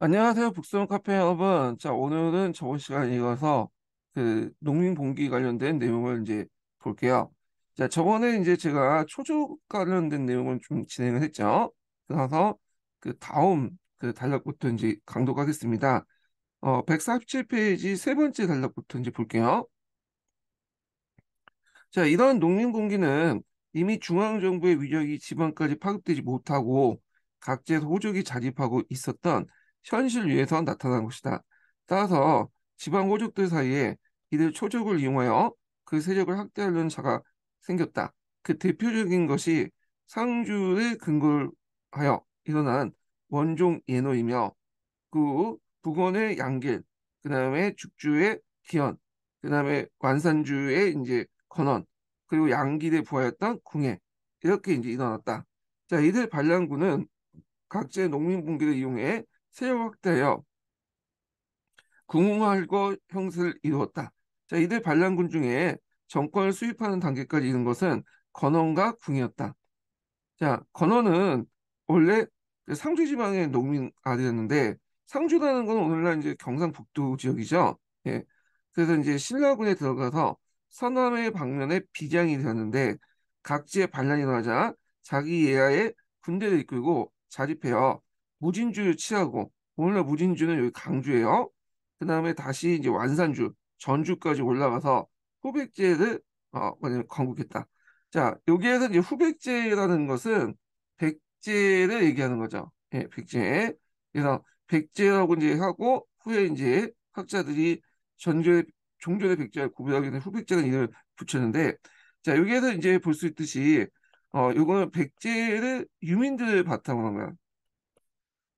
안녕하세요. 북스원 카페 여러분. 자, 오늘은 저번 시간에 이어서 그 농민 봉기 관련된 내용을 이제 볼게요. 자, 저번에 이제 제가 초조 관련된 내용을 좀 진행을 했죠. 그래서 그 다음 그 단락부터 이제 강독하겠습니다. 어, 147페이지 세 번째 단락부터 이제 볼게요. 자, 이런 농민 봉기는 이미 중앙정부의 위력이 지방까지 파급되지 못하고 각지에서 호족이 자립하고 있었던 현실 위에서 나타난 것이다. 따라서 지방 호족들 사이에 이들 초족을 이용하여 그 세력을 확대하려는 자가 생겼다. 그 대표적인 것이 상주를 근거 하여 일어난 원종 예노이며 그 북원의 양길, 그 다음에 죽주의 기현, 그 다음에 완산주의 이제 건원, 그리고 양길에 부하였던 궁예 이렇게 이제 일어났다. 자 이들 반란군은 각지의 농민 분기를 이용해 세력 확대하여 궁흥할고 형세를 이루었다. 자, 이들 반란군 중에 정권을 수립하는 단계까지 이른 것은 건원과 궁이었다. 자, 건원은 원래 그 상주 지방의 농민 아들이었는데 상주라는 건 오늘날 이제 경상북도 지역이죠. 예. 그래서 이제 신라군에 들어가서 서남의 방면에 비장이 되었는데 각지의 반란이 일어나자 자기 예하에 군대를 이끌고 자립해요. 무진주 치하고 오늘날 무진주는 여기 강주예요. 그 다음에 다시 이제 완산주, 전주까지 올라가서 후백제를 어, 뭐냐면 건국했다. 자, 여기에서 이제 후백제라는 것은 백제를 얘기하는 거죠. 예, 백제. 그래서 백제라고 이제 하고 후에 이제 학자들이 전조의 종전의 백제를 구별하기 위해 후백제는 라 이름을 붙였는데 자, 여기에서 이제 볼 수 있듯이 어, 요거는 백제를 유민들을 바탕으로 한 거야.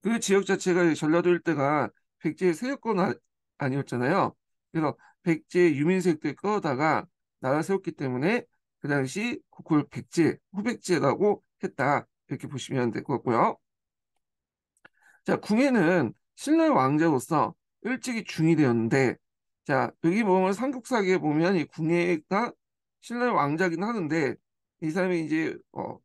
그 지역 자체가 전라도 일대가 백제의 세력권 아, 니었잖아요 그래서 백제 유민 세대들 끌어다가 나라 세웠기 때문에 그 당시 그걸 백제, 후백제라고 했다. 이렇게 보시면 될 것 같고요. 자, 궁예는 신라의 왕자로서 일찍이 중이 되었는데 자, 여기 보면 삼국사기에 보면 이 궁예가 신라의 왕자긴 하는데 이 사람이 이제 어,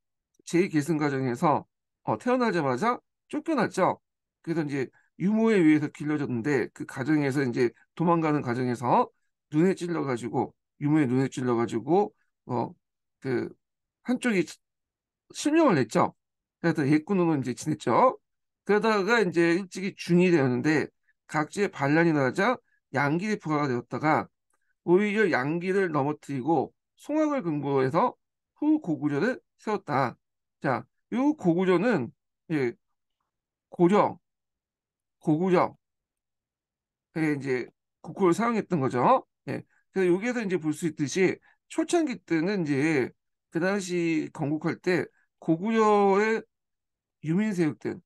제 계승 과정에서 어, 태어나자마자 쫓겨났죠. 그래서 이제 유모에 의해서 길러졌는데 그 가정에서 이제 도망가는 가정에서 눈에 찔러가지고 유모의 눈에 찔러가지고 어 그 한쪽이 실명을 냈죠. 그래서 예꾼으로 이제 지냈죠. 그러다가 이제 일찍이 준이 되었는데 각지에 반란이 나자 양길이 부과가 되었다가 오히려 양기를 넘어뜨리고 송악을 근거해서 후고구려를 세웠다. 자, 이 고구려는 예, 고정, 고구정, 예, 이제 국호를 사용했던 거죠. 예. 그래서 여기에서 이제 볼 수 있듯이 초창기 때는 이제 그 당시 건국할 때 고구려의 유민세력들을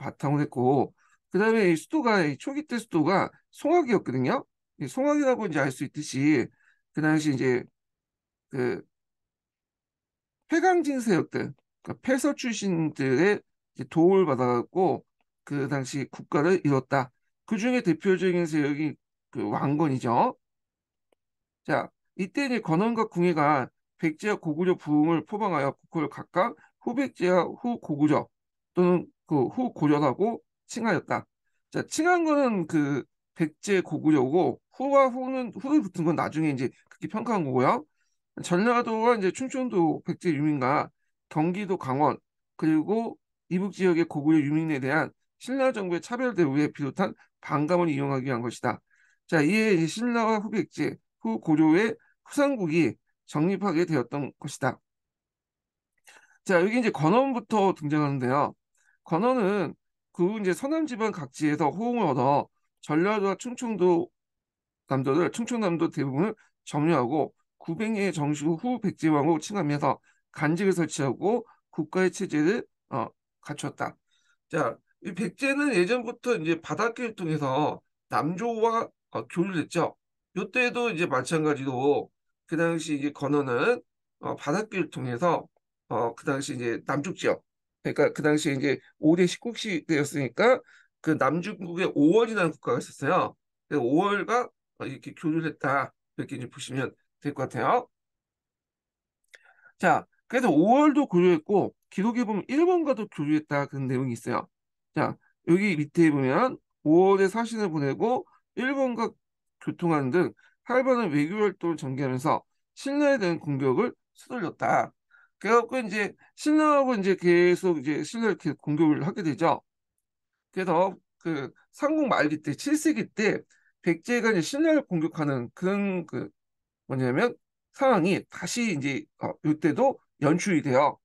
바탕으로 했고 그 다음에 수도가 초기 때 수도가 송악이었거든요. 송악이라고 이제 알 수 있듯이 그 당시 이제 그 회강진 세역들 그러니까 패서 출신들의 도움을 받아갖고 그 당시 국가를 이뤘다. 그 중에 대표적인 세력이 그 왕건이죠. 자, 이때 이제 건원과 궁예가 백제와 고구려 부흥을 포방하여 국호를 각각 후백제와 후고구려 또는 그 후고려라고 칭하였다. 자, 칭한 거는 그 백제 고구려고 후와 후는 후를 붙은 건 나중에 이제 그렇게 평가한 거고요. 전라도와 이제 충청도 백제 유민과 경기도 강원 그리고 이북 지역의 고구려 유민에 대한 신라 정부의 차별 대우에 비롯한 반감을 이용하기 위한 것이다. 자, 이에 신라와 후백제, 후 고려의 후삼국이 정립하게 되었던 것이다. 자, 여기 이제 건원부터 등장하는데요. 건원은 그 후 이제 서남 지방 각지에서 호응을 얻어 전라도와 충청도 남도를 충청남도 대부분을 점유하고 900년의 정식 후 백제왕으로 칭하면서 간직을 설치하고 국가의 체제를 어, 갖췄다. 자, 이 백제는 예전부터 이제 바닷길을 통해서 남조와 어, 교류됐죠. 이때도 이제 마찬가지로 그 당시 이제 건어는 어, 바닷길을 통해서 어, 그 당시 이제 남쪽 지역 그러니까 그 당시에 이제 5대 19시대였으니까 그남중국의 5월이라는 국가가 있었어요. 5월과 어, 이렇게 교류를 했다. 이렇게 이제 보시면 될 것 같아요. 자, 그래서 5월도 교류했고 기록에 보면 일본과도 교류했다 그런 내용이 있어요. 자 여기 밑에 보면 5월에 사신을 보내고 일본과 교통하는 등 할반은 외교 활동을 전개하면서 신라에 대한 공격을 수둘렸다 그래갖고 이제 신라하고 이제 계속 이제 신라 이렇게 공격을 하게 되죠. 그래서 그 삼국 말기 때 7세기 때 백제가 이제 신라를 공격하는 그런 그 뭐냐면 상황이 다시 이제 어, 이때도 연출이 돼요.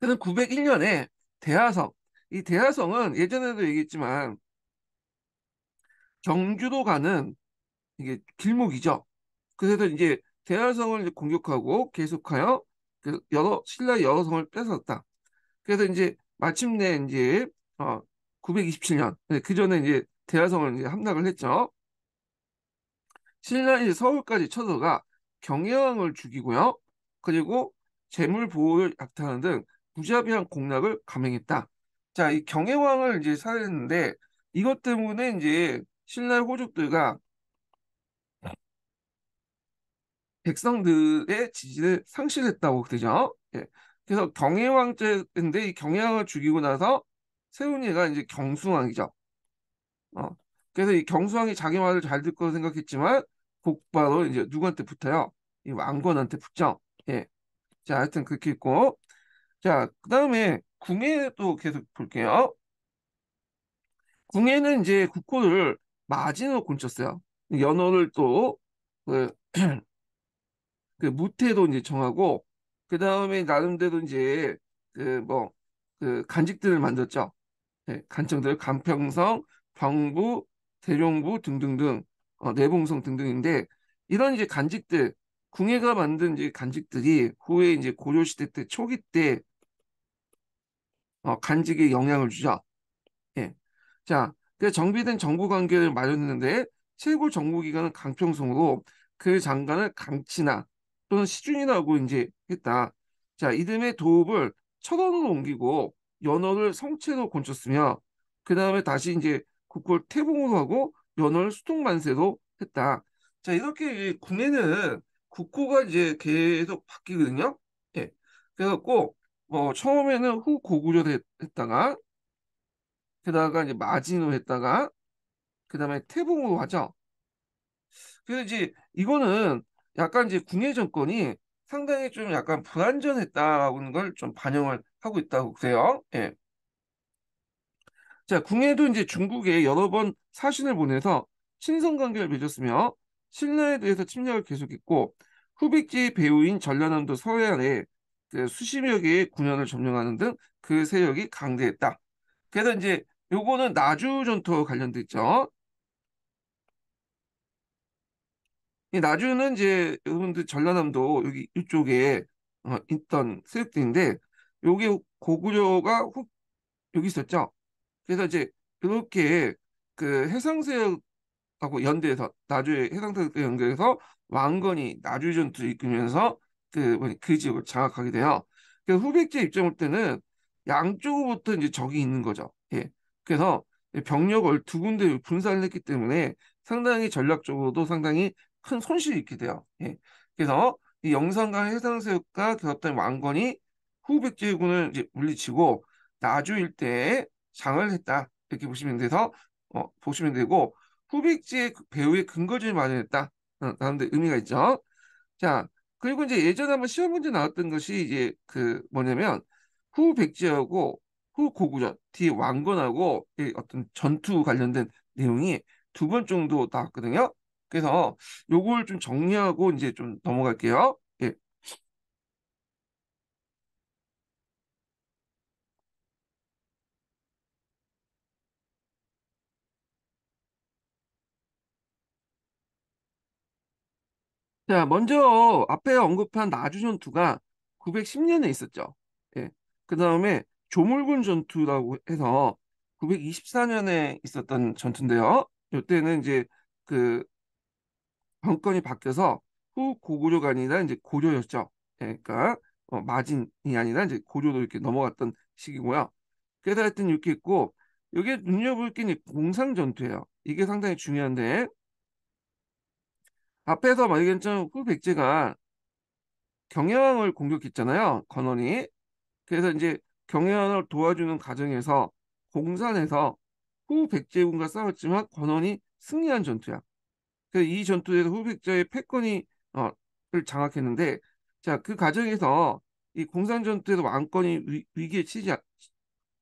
그는 901년에 대하성 이 대하성은 예전에도 얘기했지만 경주도 가는 이게 길목이죠. 그래서 이제 대하성을 이제 공격하고 계속하여 그 여러 신라 여러 성을 뺏었다. 그래서 이제 마침내 이제 어 927년 그 전에 이제 대하성을 이제 함락을 했죠. 신라 이제 서울까지 쳐들어가 경혜왕을 죽이고요. 그리고 재물 보호를 약탈하는 등 무자비한 공략을 감행했다. 자, 이 경혜왕을 이제 살해했는데 이것 때문에 이제 신라 의 호족들과 백성들의 지지를 상실했다고 그러죠 예. 그래서 경혜왕제인데 이 경혜왕을 죽이고 나서 세운이가 이제 경수왕이죠. 어. 그래서 이 경수왕이 자기 말을 잘 듣고 생각했지만 곧바로 이제 누구한테 붙어요? 이 왕건한테 붙죠. 예. 자, 하여튼 그렇게 있고 자, 그 다음에 궁예도 계속 볼게요. 궁예는 이제 국호를 마진으로 곤쳤어요. 연호를 또, 그, 그 무태도 이제 정하고, 그 다음에 나름대로 이제, 그 뭐, 그 간직들을 만들었죠. 네, 간청들, 간평성, 광부, 대룡부 등등등, 어, 내봉성 등등인데, 이런 이제 간직들, 궁예가 만든 이제 간직들이 후에 이제 고려시대 때 초기 때 어, 간직에 영향을 주죠. 예. 자, 그 정비된 정부 관계를 마련했는데 최고 정부기관은 강평성으로 그 장관을 강치나 또는 시준이라고 이제 했다. 자, 이듬해 도읍을 철원으로 옮기고 연월을 성채로 곤쳤으며 그 다음에 다시 이제 국골 태봉으로 하고 연월 수통만세로 했다. 자, 이렇게 국내는 국호가 이제 계속 바뀌거든요. 예. 그래갖고 뭐 처음에는 후 고구려 했다가 그다가 이제 마지노 했다가 그다음에 태봉으로 하죠. 그래서 이제 이거는 약간 이제 궁예 정권이 상당히 좀 약간 불안전했다라는 걸 좀 반영을 하고 있다고 보세요 예. 자, 궁예도 이제 중국에 여러 번 사신을 보내서 친선 관계를 맺었으며 신라에 대해서 침략을 계속했고 후백제 배후인 전라남도 서해안에 그 수심역이 군현을 점령하는 등 그 세력이 강대했다. 그래서 이제 요거는 나주 전투와 관련돼 있죠. 이 나주는 이제 여러분들 전라남도 여기 이쪽에 어, 있던 세력들인데 여기 고구려가 훅 여기 있었죠. 그래서 이제 이렇게 그 해상 세력하고 연대해서 나주의 해상 세력과 연대해서 왕건이 나주 전투를 이끌면서 그, 그 지역을 장악하게 돼요. 그래서 후백제 입장 올 때는 양쪽부터 이제 적이 있는 거죠. 예. 그래서 병력을 두 군데 분산을 했기 때문에 상당히 전략적으로도 상당히 큰 손실이 있게 돼요. 예. 그래서 이 영산과 해상세력과 결합된 왕건이 후백제군을 이제 물리치고 나주 일대에 장을 했다. 이렇게 보시면 돼서 어, 보시면 되고 후백제 그 배후의 근거지를 마련했다. 라는 어, 데 의미가 있죠. 자, 그리고 이제 예전에 한번 시험 문제 나왔던 것이 이제 그 뭐냐면 후 백제하고 후 고구려 뒤 왕건하고 어떤 전투 관련된 내용이 두 번 정도 나왔거든요. 그래서 요걸 좀 정리하고 이제 좀 넘어갈게요. 자, 먼저 앞에 언급한 나주 전투가 910년에 있었죠. 예. 그 다음에 조물군 전투라고 해서 924년에 있었던 전투인데요. 이때는 이제 그 정권이 바뀌어서 후 고구려가 아니라 이제 고려였죠. 예, 그러니까 어, 마진이 아니라 이제 고려로 이렇게 넘어갔던 시기고요. 그래서 하여튼 이렇게 있고 여기에 눈여볼 게 공상 전투예요. 이게 상당히 중요한데 앞에서 말했잖아요. 백제가 경영을 왕 공격했잖아요. 건원이. 그래서 이제 경영을 도와주는 과정에서 공산에서 후 백제군과 싸웠지만 건원이 승리한 전투야. 그래서 이 전투에서 후 백제의 패권이 어, 를 장악했는데 자그 과정에서 이 공산 전투에서 왕권이 위, 기에 치자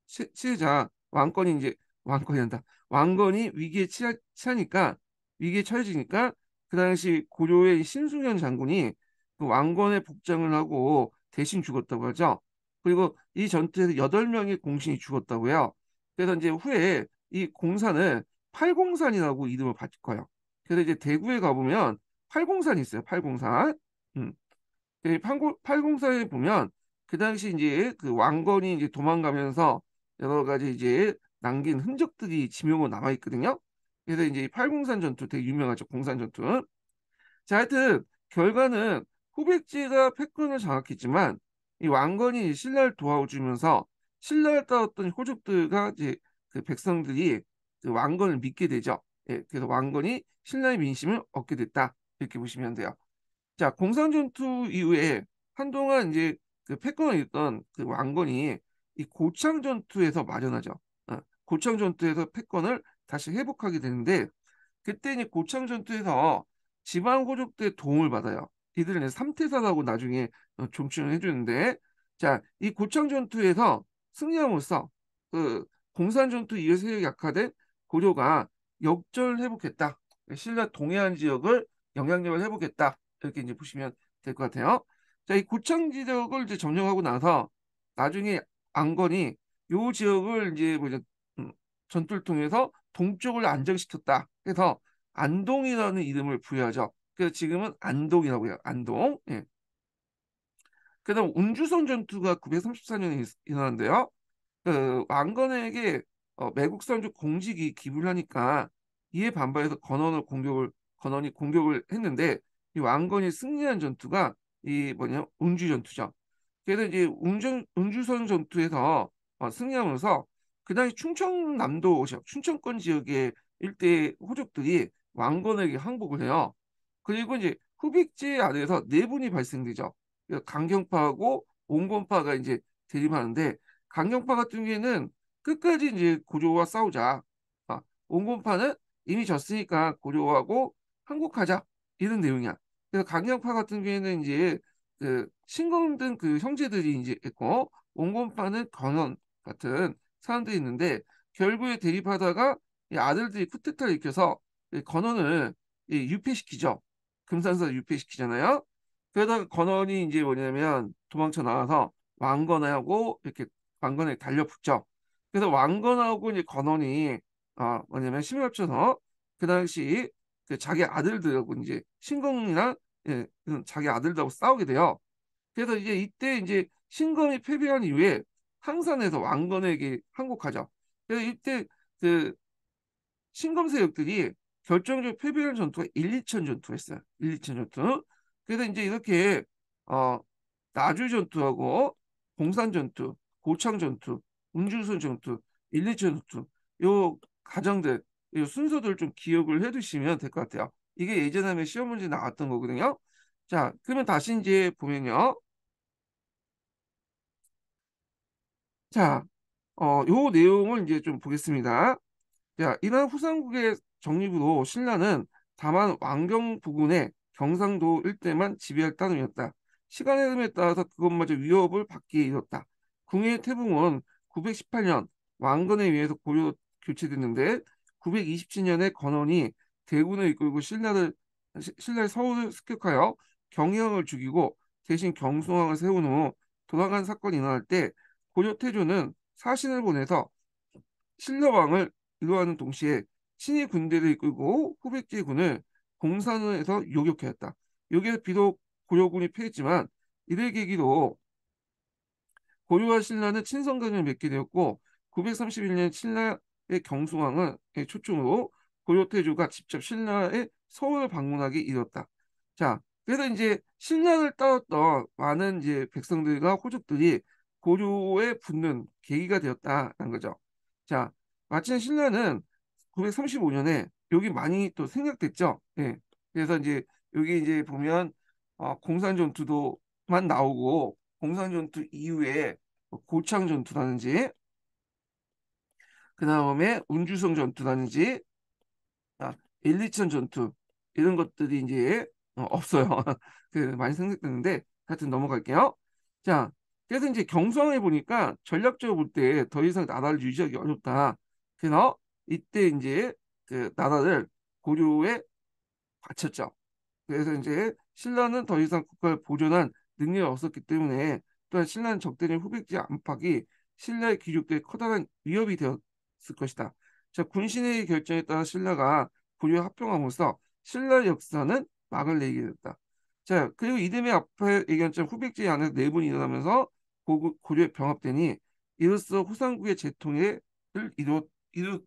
치, 치자 왕권이 이제 왕권이 한다 왕권이 위기에 치하, 치하니까 위기에 처해지니까 그 당시 고려의 신수현 장군이 그 왕건의 복장을 하고 대신 죽었다고 하죠. 그리고 이 전투에서 여덟 명의 공신이 죽었다고요. 그래서 이제 후에 이 공산을 팔공산이라고 이름을 바꿔요. 그래서 이제 대구에 가보면 팔공산이 있어요. 팔공산. 음. 그 팔공산에 보면 그 당시 이제 그 왕건이 이제 도망가면서 여러 가지 이제 남긴 흔적들이 지명으로 남아 있거든요. 그래서 이제 팔공산 전투 되게 유명하죠. 공산 전투. 자, 하여튼 결과는 후백제가 패권을 장악했지만 이 왕건이 신라를 도와주면서 신라를 따랐던 호족들과 이제 그 백성들이 그 왕건을 믿게 되죠. 예, 그래서 왕건이 신라의 민심을 얻게 됐다. 이렇게 보시면 돼요. 자, 공산 전투 이후에 한동안 이제 그 패권을 있던 그 왕건이 이 고창 전투에서 마련하죠. 어, 고창 전투에서 패권을 다시 회복하게 되는데 그때 이제 고창 전투에서 지방 고족들의 도움을 받아요. 이들은 삼태사라고 나중에 좀추을 어, 해주는데 자이 고창 전투에서 승리함으로써 그 공산 전투 이후 세력이 약화된 고조가역전을 회복했다. 신라 동해안 지역을 영향력을 회복했다. 이렇게 이제 보시면 될 것 같아요. 자, 이 고창 지역을 이제 점령하고 나서 나중에 안건이 요 지역을 이제 뭐 이제 음, 전투를 통해서 동쪽을 안정시켰다. 그래서 안동이라는 이름을 부여하죠. 그래서 지금은 안동이라고 해요. 안동. 예. 그 다음 운주선 전투가 934년에 일어났는데요그 왕건에게 어, 매국선주 공직이 기부를 하니까 이에 반발해서 건원을 공격을 건원이 공격을 했는데 이 왕건이 승리한 전투가 이 뭐냐 운주 전투죠. 그래서 이제 운주 운주선 전투에서 어, 승리하면서 그 당시 충청남도 충청권 지역의 일대 호족들이 왕건에게 항복을 해요. 그리고 이제 후백제 안에서 내분이 네 발생되죠. 강경파하고 온건파가 이제 대립하는데 강경파 같은 경우에는 끝까지 이제 고조와 싸우자. 아, 온건파는 이미 졌으니까 고조하고 항복하자 이런 내용이야. 그래서 강경파 같은 경우에는 이제 그 신검 등 그 형제들이 이제 있고 온건파는 건원 같은 사람들이 있는데 결국에 대립하다가 이 아들들이 쿠데타를 일으켜서 건원을 유폐시키죠. 금산사 유폐시키잖아요. 그러다가 건원이 이제 뭐냐면 도망쳐 나와서 왕건하고 이렇게 왕건에 달려붙죠. 그래서 왕건하고 이제 건원이 아 뭐냐면 힘을 합쳐서 그 당시 그 자기 아들들하고 이제 신공이나 예, 자기 아들들하고 싸우게 돼요. 그래서 이제 이때 이제 신검이 패배한 이후에 항산에서 왕건에게 항복하죠. 그래서 이때 그 신검 세력들이 결정적 패배를 전투가 1, 2천 전투였어요. 1, 2천 전투. 그래서 이제 이렇게 어 나주 전투하고 공산 전투, 고창 전투, 음주선 전투, 1, 2천 전투 요 가정들 요 순서들 좀 기억을 해두시면 될 것 같아요. 이게 예전에 시험 문제 나왔던 거거든요. 자, 그러면 다시 이제 보면요. 자, 어, 요 내용을 이제 좀 보겠습니다. 자, 이러한 후삼국의 정립으로 신라는 다만 왕경 부근의 경상도 일대만 지배할 따름이었다. 시간의 흐름에 따라서 그것마저 위협을 받기에 이뤘다. 궁의 태붕은 918년 왕건에 의해서 고려 교체됐는데 927년에 건원이 대군을 이끌고 신라를 신라의 서울을 습격하여 경영을 죽이고 대신 경숭왕을 세운 후 돌아간 사건이 일어날 때 고려 태조는 사신을 보내서 신라왕을 유로하는 동시에 신이 군대를 이끌고 후백제 군을 공산원에서 요격하였다. 여기에 서 비록 고려군이 패했지만 이를 계기로 고려와 신라는 친선관을 맺게 되었고 931년 신라의 경수왕을 예, 초청으로 고려태조가 직접 신라의 서울을 방문하게 이뤘다. 자, 그래서 이제 신라를 따랐던 많은 이제 백성들과 호족들이 고려에 붙는 계기가 되었다는 거죠. 자, 마친 신라는 935년에 여기 많이 또 생략됐죠. 예. 그래서 이제 여기 이제 보면 어, 공산 전투도만 나오고 공산 전투 이후에 뭐 고창 전투라든지 그 다음에 운주성 전투라든지 아, 일리천 전투 이런 것들이 이제 어, 없어요. 그 많이 생략됐는데 하여튼 넘어갈게요. 자 그래서 이제 경선해 보니까 전략적으로 볼 때 더 이상 나라를 유지하기 어렵다. 그래서 이때 이제 그 나라를 고려에 바쳤죠. 그래서 이제 신라는 더 이상 국가를 보존한 능력이 없었기 때문에 또한 신라는 적대적 후백제 안팎이 신라의 귀족들의 커다란 위협이 되었을 것이다. 자, 군신의 결정에 따라 신라가 고려에 합병함으로써 신라 역사는 막을 내게 됐다. 자, 그리고 이듬해 앞에 얘기한 점 후백제 안에서 내분이 네 일어나면서 고구, 고려에 병합되니 이로써 후삼국의 재통일을 이루, 이루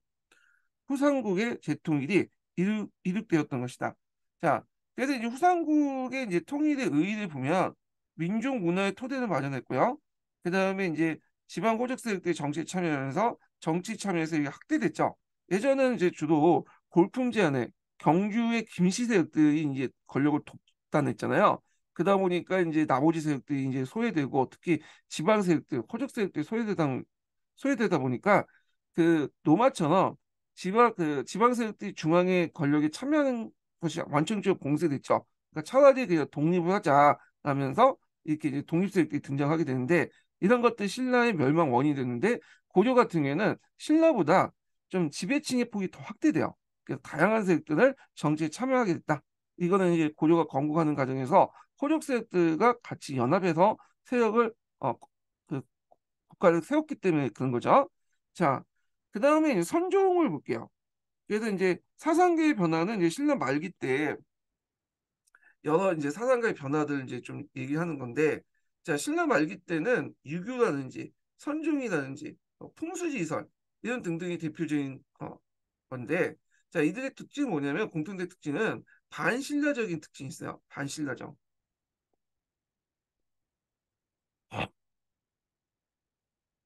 후삼국의 재통일이 이루, 이룩되었던 것이다. 자, 그래서 이제 후삼국의 이제 통일의 의의를 보면 민족 문화의 토대를 마련했고요. 그 다음에 이제 지방 고적 세력들이 정치에 참여하면서 정치 참여에서 이게 확대됐죠. 예전에는 이제 주로 골품제 안에 경주의 김씨 세력들이 이제 권력을 독단했잖아요. 그다 보니까 이제 나머지 세력들이 이제 소외되고 특히 지방 세력들, 호적 세력들이 소외되다 소외되다 보니까 그 노마처럼 지방 그 지방 세력들이 중앙의 권력에 참여하는 것이 완전적으로 봉쇄됐죠. 그러니까 차라리 그냥 독립을 하자라면서 이렇게 이제 독립 세력들이 등장하게 되는데 이런 것들 신라의 멸망 원인이 됐는데 고려 같은 경우에는 신라보다 좀 지배층의 폭이 더 확대돼요. 그래서 그러니까 다양한 세력들을 정치에 참여하게 됐다. 이거는 이제 고려가 건국하는 과정에서 호족 세트가 같이 연합해서 세력을 어, 그 국가를 세웠기 때문에 그런 거죠. 자, 그 다음에 선종을 볼게요. 그래서 이제 사상계의 변화는 이제 신라 말기 때 여러 이제 사상가의 변화들 이제 좀 얘기하는 건데 자 신라 말기 때는 유교라든지 선종이라든지 어, 뭐 풍수지설 이런 등등이 대표적인 어, 건데 자 이들의 특징이 뭐냐면 공통된 특징은 반신라적인 특징이 있어요 반신라적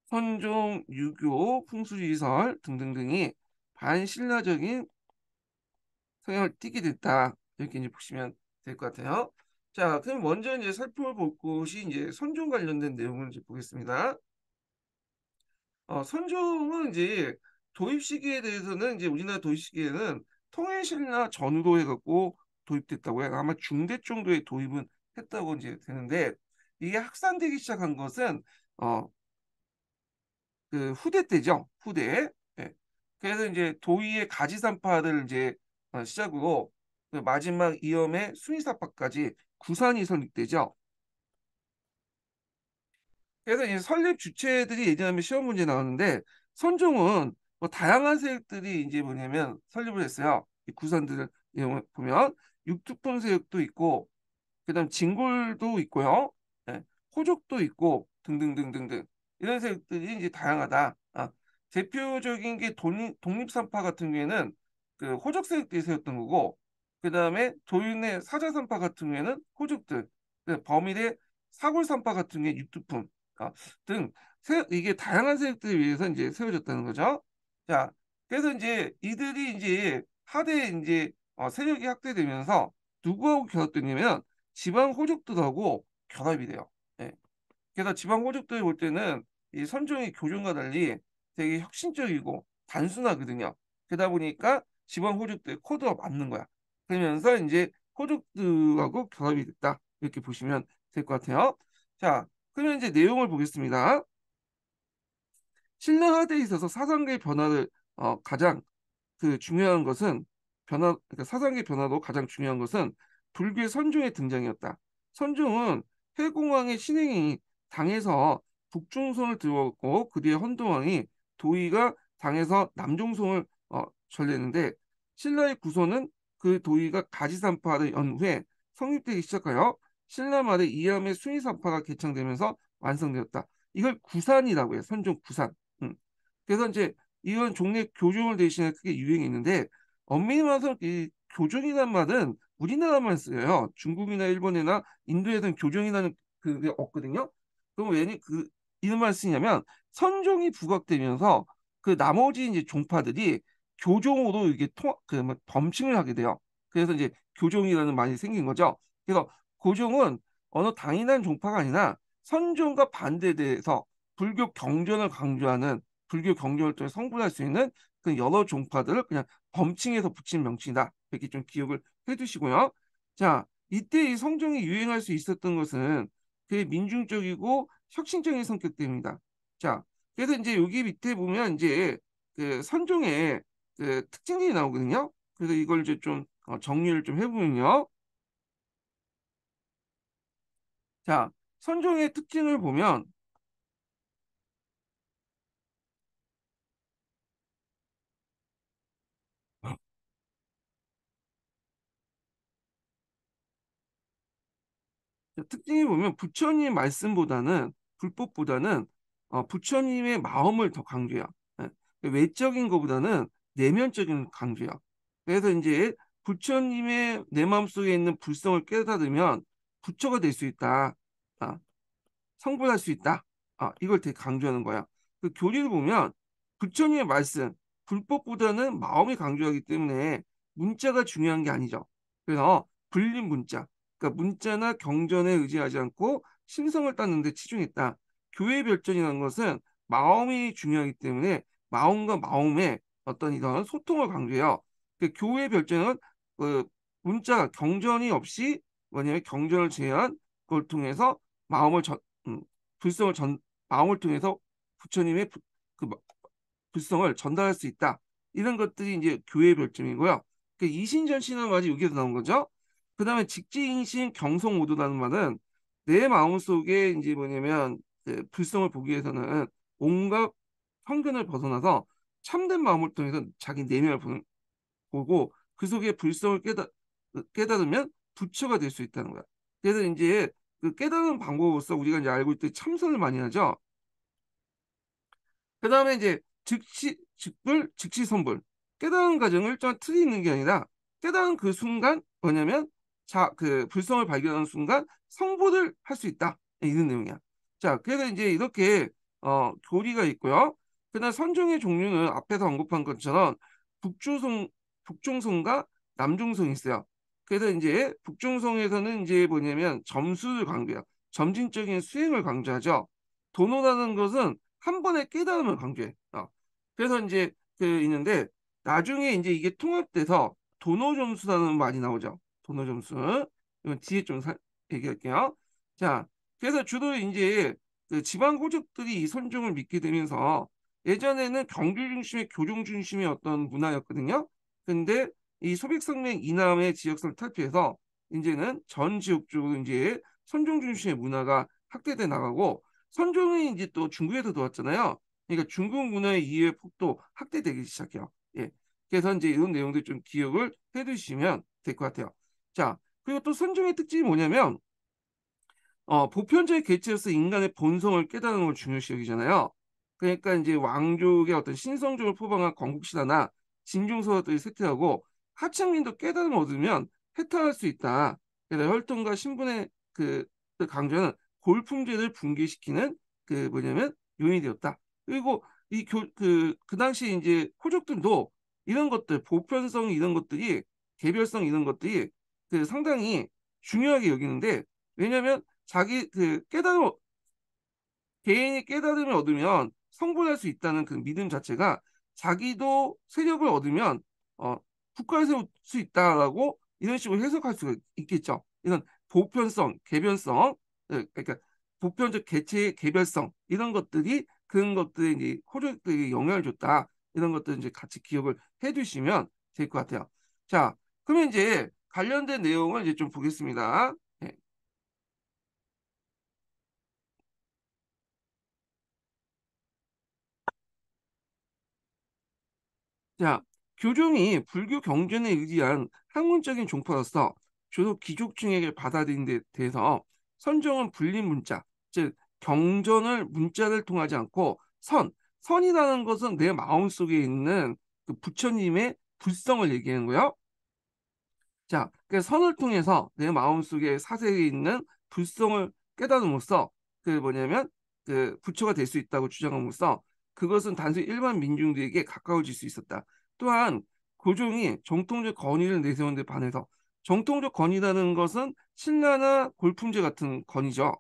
선종, 유교, 풍수지설 등등등이 반신라적인 성향을 띠게 됐다. 이렇게 이제 보시면 될 것 같아요. 자, 그럼 먼저 이제 살펴볼 것이 이제 선종 관련된 내용을 이제 보겠습니다. 어, 선종은 이제 도입 시기에 대해서는 이제 우리나라 도입 시기에는 통일신라 전후로 해갖고 도입됐다고 해요. 아마 중대 정도의 도입은 했다고 이제 되는데 이게 확산되기 시작한 것은 어, 그 후대 때죠. 후대. 예. 그래서 이제 도의의 가지산파를 이제 어, 시작으로 그 마지막 이염의 순위사파까지 구산이 설립되죠. 그래서 이제 설립 주체들이 예전에 시험 문제 나왔는데 선종은 뭐 다양한 세력들이 이제 뭐냐면 설립을 했어요. 구산들을 보면 육두품 세력도 있고 그다음 진골도 있고요. 호족도 있고 등등등등등 이런 세력들이 이제 다양하다. 아, 대표적인 게 독립, 독립산파 같은 경우에는 그 호족 세력들이 세웠던 거고 그 다음에 조윤의 사자산파 같은 경우에는 호족들 범일의 사골산파 같은 게 육두품 아, 등 세, 이게 다양한 세력들에 의해서 이제 세워졌다는 거죠. 자 그래서 이제 이들이 이제 하대 이제 어, 세력이 확대되면서 누구하고 결합되냐면 지방 호족들하고 결합이 돼요. 게다가 지방 권족들이볼 때는 이 선종의 교정과 달리 되게 혁신적이고 단순하거든요. 그러다 보니까 지방 호족들의 코드가 맞는 거야. 그러면서 이제 호족들하고 결합이 됐다. 이렇게 보시면 될 것 같아요. 자, 그러면 이제 내용을 보겠습니다. 신뢰화대에 있어서 사상계의 변화를 어, 가장 그 중요한 것은 변화, 그러니까 사상계 변화도 가장 중요한 것은 불교의 선종의 등장이었다. 선종은 해공왕의 신행이 당에서 북중송을 들어왔고그 뒤에 헌동왕이 도의가 당에서 남중송을 어, 전례했는데 신라의 구소는 그 도의가 가지산파를 연후에 성립되기 시작하여 신라 말에 이암의 순위산파가 개창되면서 완성되었다. 이걸 구산이라고 해요. 선종 구산. 음. 그래서 이제 이런 종래 교종을 대신해 크게 유행이 있는데 엄밀히 말해서 이 교종이란 말은 우리나라만 쓰여요. 중국이나 일본이나 인도에 등 교종이라는 그게 없거든요. 그럼 왜냐 그 이런 말을 쓰냐면 선종이 부각되면서 그 나머지 이제 종파들이 교종으로 이게 통그 뭐 범칭을 하게 돼요. 그래서 이제 교종이라는 말이 생긴 거죠. 그래서 고종은 어느 당연한 종파가 아니라 선종과 반대에대해서 불교 경전을 강조하는 불교 경전을 통해 성분할 수 있는 그 여러 종파들을 그냥 범칭해서 붙인 명칭이다. 이렇게 좀 기억을 해두시고요. 자, 이때 이 성종이 유행할 수 있었던 것은 그게 민중적이고 혁신적인 성격 때입니다 자, 그래서 이제 여기 밑에 보면 이제 그 선종의 그 특징들이 나오거든요. 그래서 이걸 이제 좀 어, 정리를 좀 해보면요. 자, 선종의 특징을 보면 특징이 보면 부처님 말씀보다는 불법보다는 어, 부처님의 마음을 더 강조해요. 네. 외적인 것보다는 내면적인 강조해요 그래서 이제 부처님의 내 마음속에 있는 불성을 깨닫으면 부처가 될 수 있다. 아, 성불할 수 있다. 아, 이걸 되게 강조하는 거야. 그 교리를 보면 부처님의 말씀, 불법보다는 마음이 강조하기 때문에 문자가 중요한 게 아니죠. 그래서 불린 문자, 그러니까 문자나 경전에 의지하지 않고 신성을 따는 데 치중했다. 교회 별전이라는 것은 마음이 중요하기 때문에 마음과 마음의 어떤 이런 소통을 강조해요. 그러니까 교회 별전은 그 문자가 경전이 없이 뭐냐면 경전을 제외한 그걸 통해서 마음을 전 음, 불성을 전 마음을 통해서 부처님의 부, 그 불성을 전달할 수 있다. 이런 것들이 이제 교회 별점이고요. 그까 이신전 신화까지 여기서 나온 거죠. 그 다음에 직진신 경성 오도라는 말은 내 마음속에 이제 뭐냐면 이제 그 불성을 보기 위해서는 온갖 평균을 벗어나서 참된 마음을 통해서 자기 내면을 보는, 보고 그 속에 불성을 깨달, 깨달으면 부처가 될 수 있다는 거야. 그래서 이제 그 깨달은 방법으로서 우리가 이제 알고 있듯이 참선을 많이 하죠. 그 다음에 이제 즉시, 즉불, 즉시 선불. 깨달은 과정을 좀 틀이 있는 게 아니라 깨달은 그 순간 뭐냐면 자, 그 불성을 발견하는 순간 성보를 할 수 있다. 예, 이런 내용이야. 자, 그래서 이제 이렇게 어, 교리가 있고요. 그다음 선종의 종류는 앞에서 언급한 것처럼 북조성, 북종성과 남종성이 있어요. 그래서 이제 북종성에서는 이제 뭐냐면 점수를 강조해요. 점진적인 수행을 강조하죠. 도노라는 것은 한 번의 깨달음을 강조해. 어. 그래서 이제 그 있는데 나중에 이제 이게 통합돼서 도노 점수라는 말이 나오죠. 분노 점수. 이건 뒤에 좀 사, 얘기할게요. 자, 그래서 주로 이제 그 지방 호족들이 이 선종을 믿게 되면서 예전에는 경주 중심의 교종 중심의 어떤 문화였거든요. 근데 이 소백성맹 이남의 지역성을 탈피해서 이제는 전 지역 쪽으로 이제 선종 중심의 문화가 확대돼 나가고 선종이 이제 또 중국에서 들어왔잖아요. 그러니까 중국 문화의 이해 폭도 확대되기 시작해요. 예. 그래서 이제 이런 내용들 좀 기억을 해두시면 될 것 같아요. 자, 그리고 또 선종의 특징이 뭐냐면 어, 보편적인 개체로서 인간의 본성을 깨닫는 걸 중요시 여기잖아요. 그러니까 이제 왕족의 어떤 신성적을 포방한 건국신화나 진중서화들이 쇠퇴하고 하층민도 깨달음을 얻으면 해탈할 수 있다. 그래서 혈통과 신분의 그, 그 강조는 골품제를 붕괴시키는 그 뭐냐면 요인이 되었다. 그리고 이 그그 그, 그 당시 이제 호족들도 이런 것들 보편성 이런 것들이 개별성 이런 것들이 그 상당히 중요하게 여기는데 왜냐하면 자기 그 깨달음 개인이 깨달음을 얻으면 성불할 수 있다는 그 믿음 자체가 자기도 세력을 얻으면 어, 국가를 세울 수 있다라고 이런 식으로 해석할 수가 있겠죠. 이런 보편성, 개변성, 예, 그러니까 보편적 개체의 개별성 이런 것들이 그런 것들에 이제 호력들에 영향을 줬다 이런 것들 이제 같이 기억을 해두시면 될 것 같아요. 자, 그러면 이제 관련된 내용을 이제 좀 보겠습니다. 네. 자, 교종이 불교 경전에 의지한 학문적인 종파로서 조선 귀족층에게 받아들인 데 대해서 선정은 불린 문자, 즉 경전을 문자를 통하지 않고 선, 선이라는 것은 내 마음속에 있는 그 부처님의 불성을 얘기하는 거예요. 자, 그 선을 통해서 내 마음속에 사색이 있는 불성을 깨달음으로써 그 뭐냐면 그 부처가 될 수 있다고 주장함으로써 그것은 단순히 일반 민중들에게 가까워질 수 있었다. 또한 고종이 정통적 권위를 내세운 데 반해서 정통적 권위라는 것은 신라나 골품제 같은 권위죠.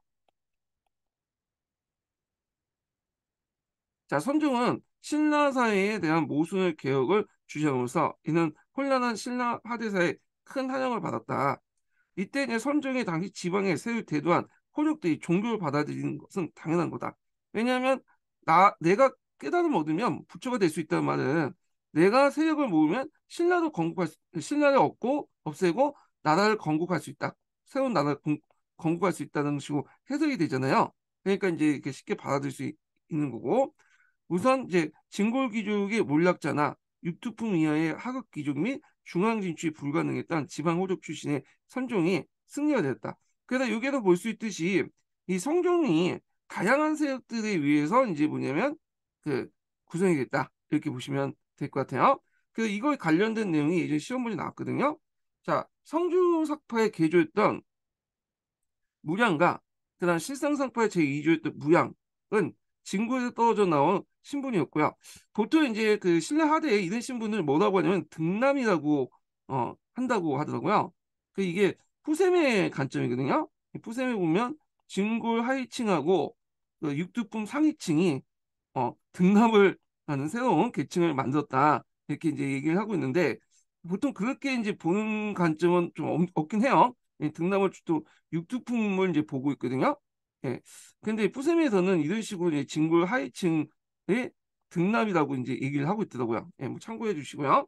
자, 선종은 신라 사회에 대한 모순의 개혁을 주장으로써 이는 혼란한 신라 화대사의 큰 환영을 받았다. 이때 이제 선종이 당시 지방의 세율 대두한 호족들이 종교를 받아들이는 것은 당연한 거다. 왜냐하면 나 내가 깨달음을 얻으면 부처가 될 수 있다는 말은 내가 세력을 모으면 신라도 건국할 수, 신라를 얻고 없애고 나라를 건국할 수 있다. 새로운 나라를 건, 국할수 있다는 식으로 해석이 되잖아요. 그러니까 이제 이렇게 쉽게 받아들일 수 있는 거고 우선 이제 진골 귀족의 몰락자나 육투품 이하의 하급 귀족 및 중앙 진출이 불가능했던 지방 호족 출신의 선종이 승리가 됐다. 그래서 여기에서 볼수 있듯이 이 성종이 다양한 세력들에 의해서 이제 뭐냐면 그 구성이 됐다 이렇게 보시면 될 것 같아요. 그래서 이거에 관련된 내용이 이제 시험 문제 나왔거든요. 자성주삭파에개조했던 무량과 그다음 실상상파에 제2조였던 무양은 진구에서 떨어져 나온 신분이었고요. 보통 이제 그 신라 하대에 이런 신분을 뭐라고 하냐면 등남이라고 어, 한다고 하더라고요. 그 이게 푸셈의 관점이거든요. 푸셈에 보면 진골 하위층하고 그 육두품 상위층이 어, 등남을 하는 새로운 계층을 만들었다 이렇게 이제 얘기를 하고 있는데 보통 그렇게 이제 보는 관점은 좀 없긴 해요. 예, 등남을 주또 육두품을 이제 보고 있거든요. 예. 근데 푸세미에서는 이런 식으로 이제 진골 하위층 예? 등납이라고 이제 얘기를 하고 있더라고요. 예, 뭐 참고해 주시고요.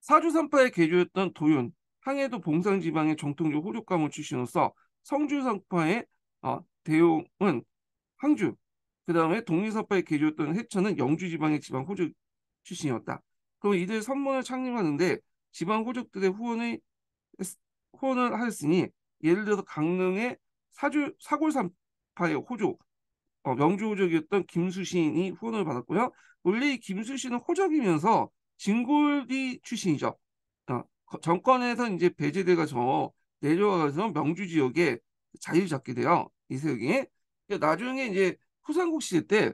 사주산파의 계조였던 도윤, 항해도 봉상지방의 정통적 호족가문 출신으로서 성주산파의 어, 대용은 항주, 그 다음에 동리산파의 계조였던 해천은 영주지방의 지방 호족 출신이었다. 그럼 이들 선문을 창립하는데 지방 호족들의 후원을, 후원을 하였으니 예를 들어서 강릉의 사주, 사골산파의 호족, 어, 명조적이었던 주 김수신이 후원을 받았고요. 원래 김수신은 호적이면서 진골비 출신이죠. 어, 정권에서 이제 배제돼가서 내려와서 명주 지역에 자리를 잡게 돼요. 이세혁이. 그러니까 나중에 이제 후삼국 시대 때,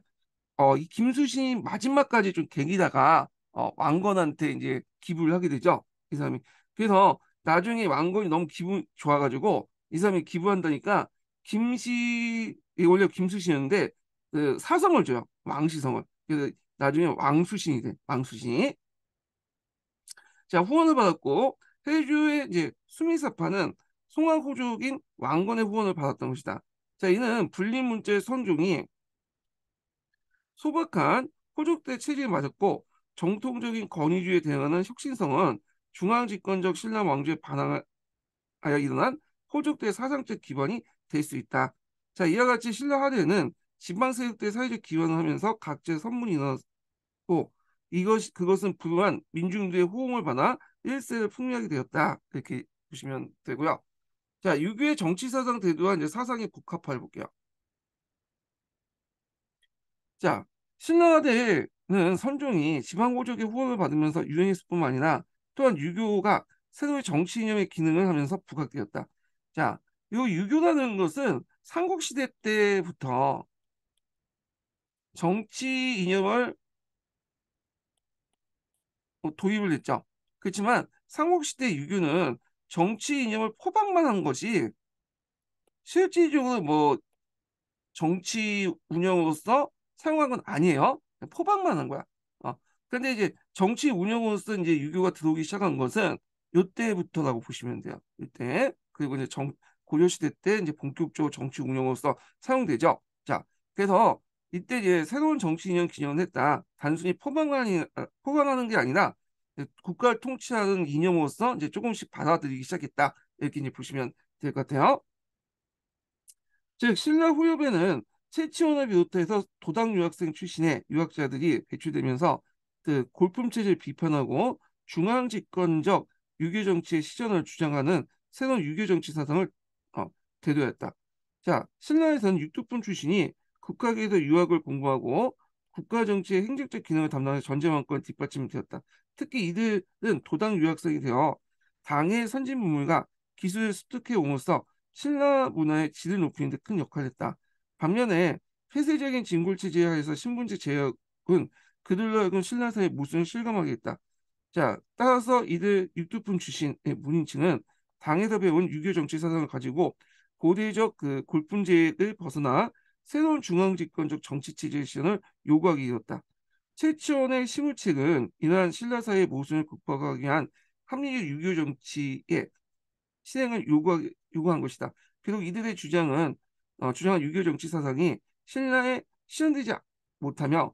어, 이 김수신이 마지막까지 좀 갱이다가, 어, 왕건한테 이제 기부를 하게 되죠. 이 사람이. 그래서 나중에 왕건이 너무 기분 좋아가지고, 이 사람이 기부한다니까, 김씨 이 원래 김수신이었는데그 사성을 줘요. 왕시성을. 그래서 나중에 왕수신이 돼. 왕수신이. 자 후원을 받았고 해주의 이제 수미사파는 송왕호족인 왕건의 후원을 받았던 것이다. 자 이는 불림문제 선종이 소박한 호족대 체질에 맞았고 정통적인 건의주의에 대응하는 혁신성은 중앙집권적 신라 왕조에 반항하여 일어난 호족대 사상적 기반이 될 수 있다. 자, 이와 같이 신라 하려는 지방세력들 사회적 기원을 하면서 각제 선문이 일어고 이것 그것은 불우한 민중들의 호응을 받아 일세를 풍미하게 되었다. 이렇게 보시면 되고요. 자, 유교의 정치 사상 대두와 이제 사상의 복합화를 볼게요. 자, 신라대는 선종이 지방 고적의 후원을 받으면서 유행했을 뿐만 아니라 또한 유교가 새로운 정치 이념의 기능을 하면서 부각되었다. 자, 이 유교라는 것은 삼국시대 때부터 정치 이념을 어, 도입을 했죠. 그렇지만 삼국시대 유교는 정치 이념을 포박만 한 것이 실질적으로 뭐 정치 운영으로서 사용한 건 아니에요. 포박만 한 거야. 어. 근데 이제 정치 운영으로서 이제 유교가 들어오기 시작한 것은 요때부터라고 보시면 돼요. 이때 그리고 이제 정 고려시대 때 이제 본격적으로 정치 운영으로서 사용되죠. 자, 그래서 이때 이제 새로운 정치 인연 기념을 했다. 단순히 아, 포방하는 포괄하는 게 아니라 국가를 통치하는 이념으로서 이제 조금씩 받아들이기 시작했다. 이렇게 이제 보시면 될 것 같아요. 즉 신라 후엽에는 체치원을 비롯해서 도당 유학생 출신의 유학자들이 배출되면서 그 골품체제를 비판하고 중앙집권적 유교정치의 시전을 주장하는 새로운 유교정치 사상을 태도였다. 자, 신라에서는 육두품 출신이 국가계에서 유학을 공부하고 국가정치의 행정적 기능을 담당해 전제왕권 뒷받침이 되었다. 특히 이들은 도당 유학생이 되어 당의 선진 문물과 기술을 습득해 옮으로써 신라 문화의 질을 높이는 데 큰 역할을 했다. 반면에 폐쇄적인 진골체제 하에서 신분제 제약은 그들로 하여금 신라사의 모순을 실감하게 했다. 자, 따라서 이들 육두품 출신의 문인층은 당에서 배운 유교 정치 사상을 가지고 고대적 그 골분제를 벗어나 새로운 중앙집권적 정치 체제 실현을 요구하기 이뤘다. 최치원의 실무책은 이러한 신라사의 모순을 극복하기 위한 합리적 유교 정치의 실행을 요구하 요구한 것이다. 그리고 이들의 주장은 어, 주장한 유교 정치 사상이 신라에 실현되지 못하며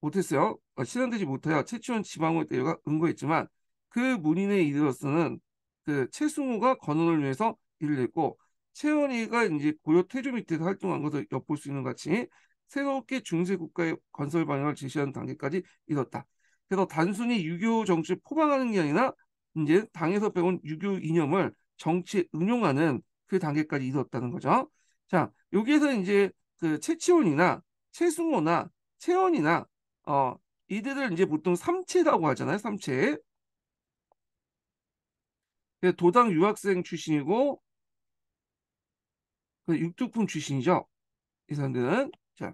못했어요. 어, 실현되지 못하여 최치원 지방을 때려가 응거했지만 그 문인에 이르러서는 그 최승호가 건원을 위해서 일을 했고 채원이가 이제 고려 태조 밑에서 활동한 것을 엿볼 수 있는 같이 새롭게 중세 국가의 건설 방향을 제시하는 단계까지 이뤘다. 그래서 단순히 유교 정치를 포방하는 게 아니라 이제 당에서 배운 유교 이념을 정치에 응용하는 그 단계까지 이뤘다는 거죠. 자, 여기에서 이제 그 최치원이나 최승호나 채원이나 어 이들을 이제 보통 삼체라고 하잖아요. 삼체. 도당 유학생 출신이고 그 육두품 출신이죠. 이 사람들은 자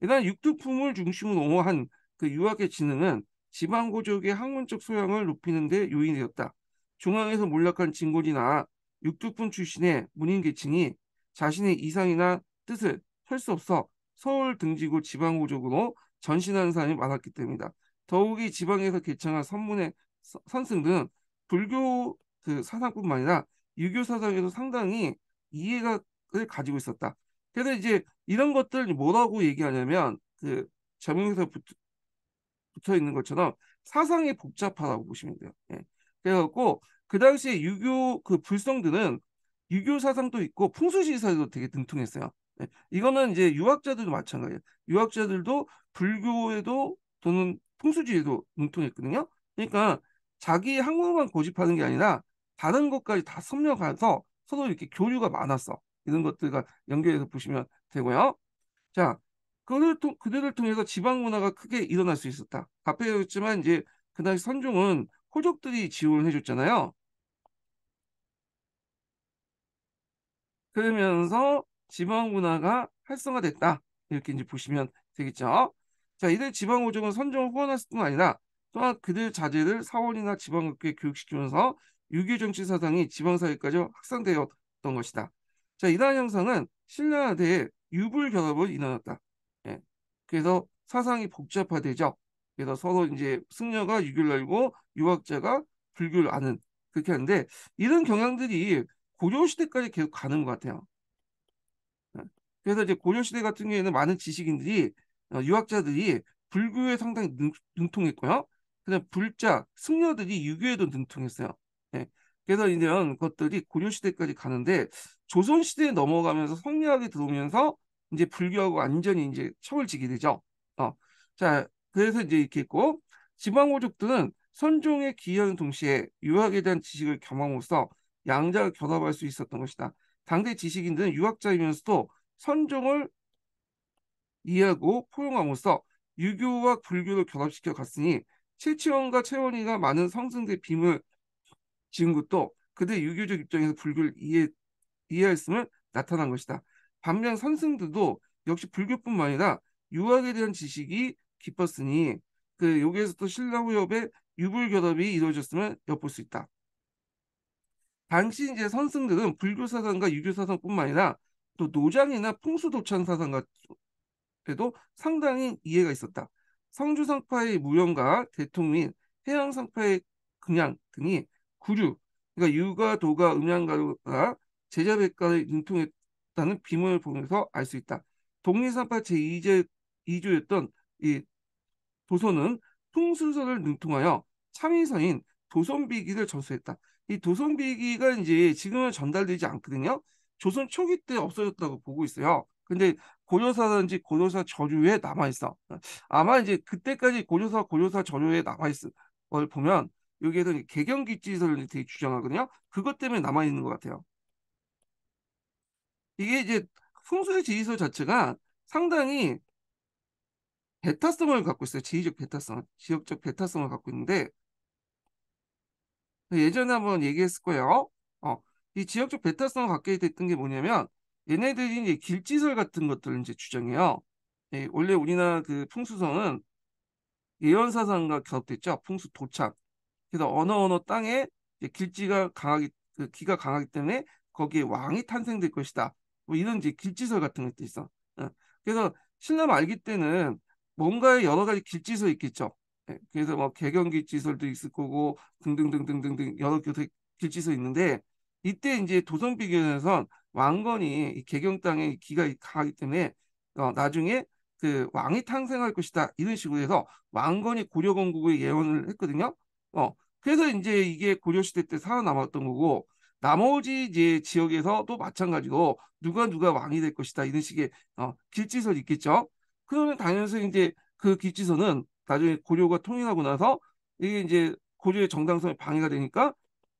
일단 육두품을 중심으로 한 그 유학의 진흥은 지방 고족의 학문적 소양을 높이는 데 요인되었다. 중앙에서 몰락한 진골이나 육두품 출신의 문인 계층이 자신의 이상이나 뜻을 할수 없어 서울 등지고 지방 고족으로 전신하는 사람이 많았기 때문이다. 더욱이 지방에서 개창한 선문의 선승 등 불교 그 사상뿐만 아니라 유교 사상에도 상당히 이해가 을 가지고 있었다. 그래서 이제 이런 것들 뭐라고 얘기하냐면 그자명에서 붙어 있는 것처럼 사상이복잡하다고 보시면 돼요. 예. 그래갖고 그 당시에 유교 그 불성들은 유교 사상도 있고 풍수시사도 되게 능통했어요. 예. 이거는 이제 유학자들도 마찬가지예요. 유학자들도 불교에도 또는 풍수지에도 능통했거든요. 그러니까 자기 한국만 고집하는 게 아니라 다른 것까지 다 섭렵해서 서로 이렇게 교류가 많았어. 이런 것들과 연결해서 보시면 되고요. 자, 그들을, 통, 그들을 통해서 지방 문화가 크게 일어날 수 있었다. 앞에였지만 이제 그 당시 선종은 호족들이 지원을 해줬잖아요. 그러면서 지방 문화가 활성화됐다. 이렇게 이제 보시면 되겠죠. 자, 이들 지방 호족은 선종을 후원했뿐 아니라 또한 그들 자제를 사원이나 지방학교에 교육시키면서 유교 정치 사상이 지방사회까지 확산되었던 것이다. 자, 이러한 현상은 신라 대해 유불 결합을 인하였다. 예. 그래서 사상이 복잡화되죠. 그래서 서로 이제 승려가 유교를 알고 유학자가 불교를 아는 그렇게 하는데 이런 경향들이 고려 시대까지 계속 가는 것 같아요. 예. 그래서 이제 고려 시대 같은 경우에는 많은 지식인들이 어, 유학자들이 불교에 상당히 능, 통했고요 그냥 불자 승려들이 유교에도 능통했어요. 그래서 이런 것들이 고려시대까지 가는데 조선시대에 넘어가면서 성리학이 들어오면서 이제 불교하고 완전히 이제 척을 지게 되죠. 어. 자, 그래서 이제 이렇게 했고 지방호족들은 선종에 기여하는 동시에 유학에 대한 지식을 겸함으로써 양자를 결합할 수 있었던 것이다. 당대 지식인들은 유학자이면서도 선종을 이해하고 포용함으로써 유교와 불교를 결합시켜 갔으니 최치원과 채원이가 많은 성승대 빔을 지은 것도 그대 유교적 입장에서 불교를 이해, 이해했음을 나타난 것이다. 반면 선승들도 역시 불교뿐만 아니라 유학에 대한 지식이 깊었으니 그 여기에서 도 신라 후엽의 유불 결합이 이루어졌음을 엿볼 수 있다. 당시 이제 선승들은 불교 사상과 유교 사상뿐만 아니라 또 노장이나 풍수도천 사상과에도 상당히 이해가 있었다. 성주상파의 무용과 대통민, 해양상파의 긍양 등이 구류, 그러니까 유가, 도가, 음양가루가 제자백가를 능통했다는 비문을 보면서 알 수 있다. 독립산파 제2제 2조였던 이 도선은 풍순서를 능통하여 참의사인 도선비기를 전수했다. 이 도선비기가 이제 지금은 전달되지 않거든요. 조선 초기 때 없어졌다고 보고 있어요. 근데 고려사든지고려사 저류에 남아있어. 아마 이제 그때까지 고려사고려사 저류에 남아있을 걸 보면 여기에서 개경기지설을 되게 주장하거든요. 그것 때문에 남아 있는 것 같아요. 이게 이제 풍수의 지리설 자체가 상당히 배타성을 갖고 있어요. 지리적 배타성, 지역적 배타성을 갖고 있는데 예전에 한번 얘기했을 거예요. 어, 이 지역적 배타성을 갖게 됐던 게 뭐냐면 얘네들이 이제 길지설 같은 것들을 이제 주장해요. 예, 원래 우리나라 그 풍수성은 예언사상과 결합됐죠. 풍수 도착. 그래서 어느 어느 땅에 이제 길지가 강하기 그 기가 강하기 때문에 거기에 왕이 탄생될 것이다. 뭐 이런 이제 길지설 같은 것도 있어. 어. 그래서 신라 말기 때는 뭔가 여러 가지 길지설 있겠죠. 예. 그래서 뭐 개경길지설도 있을 거고 등등등등등등 여러 길지설 있는데 이때 이제 도선 비교에서 왕건이 개경 땅에 기가 강하기 때문에 어, 나중에 그 왕이 탄생할 것이다 이런 식으로 해서 왕건이 고려 건국의 예언을 했거든요. 어, 그래서 이제 이게 고려시대 때 살아남았던 거고, 나머지 이제 지역에서도 마찬가지로 누가 누가 왕이 될 것이다. 이런 식의 어, 길지설이 있겠죠. 그러면 당연히 이제 그 길지설은 나중에 고려가 통일하고 나서 이게 이제 고려의 정당성이 방해가 되니까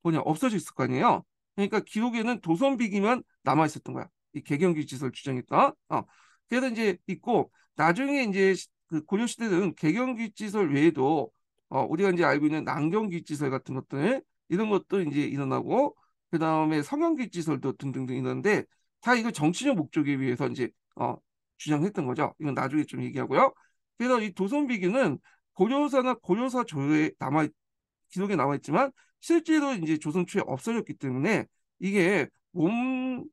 뭐냐, 없어졌을 거 아니에요. 그러니까 기록에는 도선비기만 남아있었던 거야. 이개경기지설 주장했다. 어. 그래서 이제 있고, 나중에 이제 그 고려시대는 개경기지설 외에도 어, 우리가 이제 알고 있는 난경기지설 같은 것들 이런 것도 이제 일어나고 그 다음에 성형기지설도 등등등 있는데 다 이거 정치적 목적에 위해서 이제 어, 주장했던 거죠. 이건 나중에 좀 얘기하고요. 그래서 이 도선비기는 고려사나 고려사 조에 남아 기록에 남아 있지만 실제로 이제 조선 초에 없어졌기 때문에 이게 뭔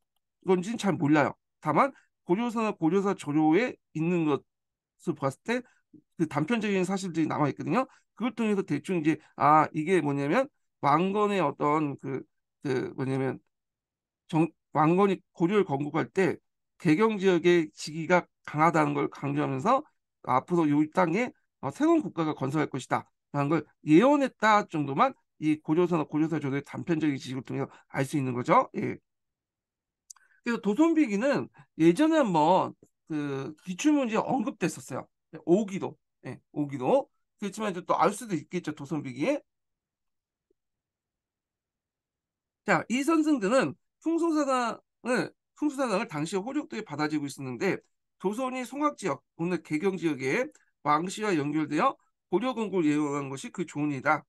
건지는 잘 몰라요. 다만 고려사나 고려사 조료에 있는 것을 봤을 때그 단편적인 사실들이 남아 있거든요. 그걸 통해서 대충 이제 아 이게 뭐냐면 왕건의 어떤 그, 그 뭐냐면 정, 왕건이 고려를 건국할 때 개경 지역의 지기가 강하다는 걸 강조하면서 앞으로 이 땅에 어, 새로운 국가가 건설할 것이다 라는 걸 예언했다 정도만 이 고려사나 고려사 조선의 단편적인 지식을 통해서 알 수 있는 거죠. 예. 그래서 도손비기는 예전에 한번 그 기출문제에 언급됐었어요. 오기도, 예, 오기도. 그렇지만 이제 또알 수도 있겠죠, 도선비기에. 자, 이 선승들은 풍소사상을, 풍수사상을 당시 호륙도에 받아지고 있었는데, 조선이 송악지역, 오늘 개경지역에 왕씨와 연결되어 고려건국을 예언한 것이 그 조언이다.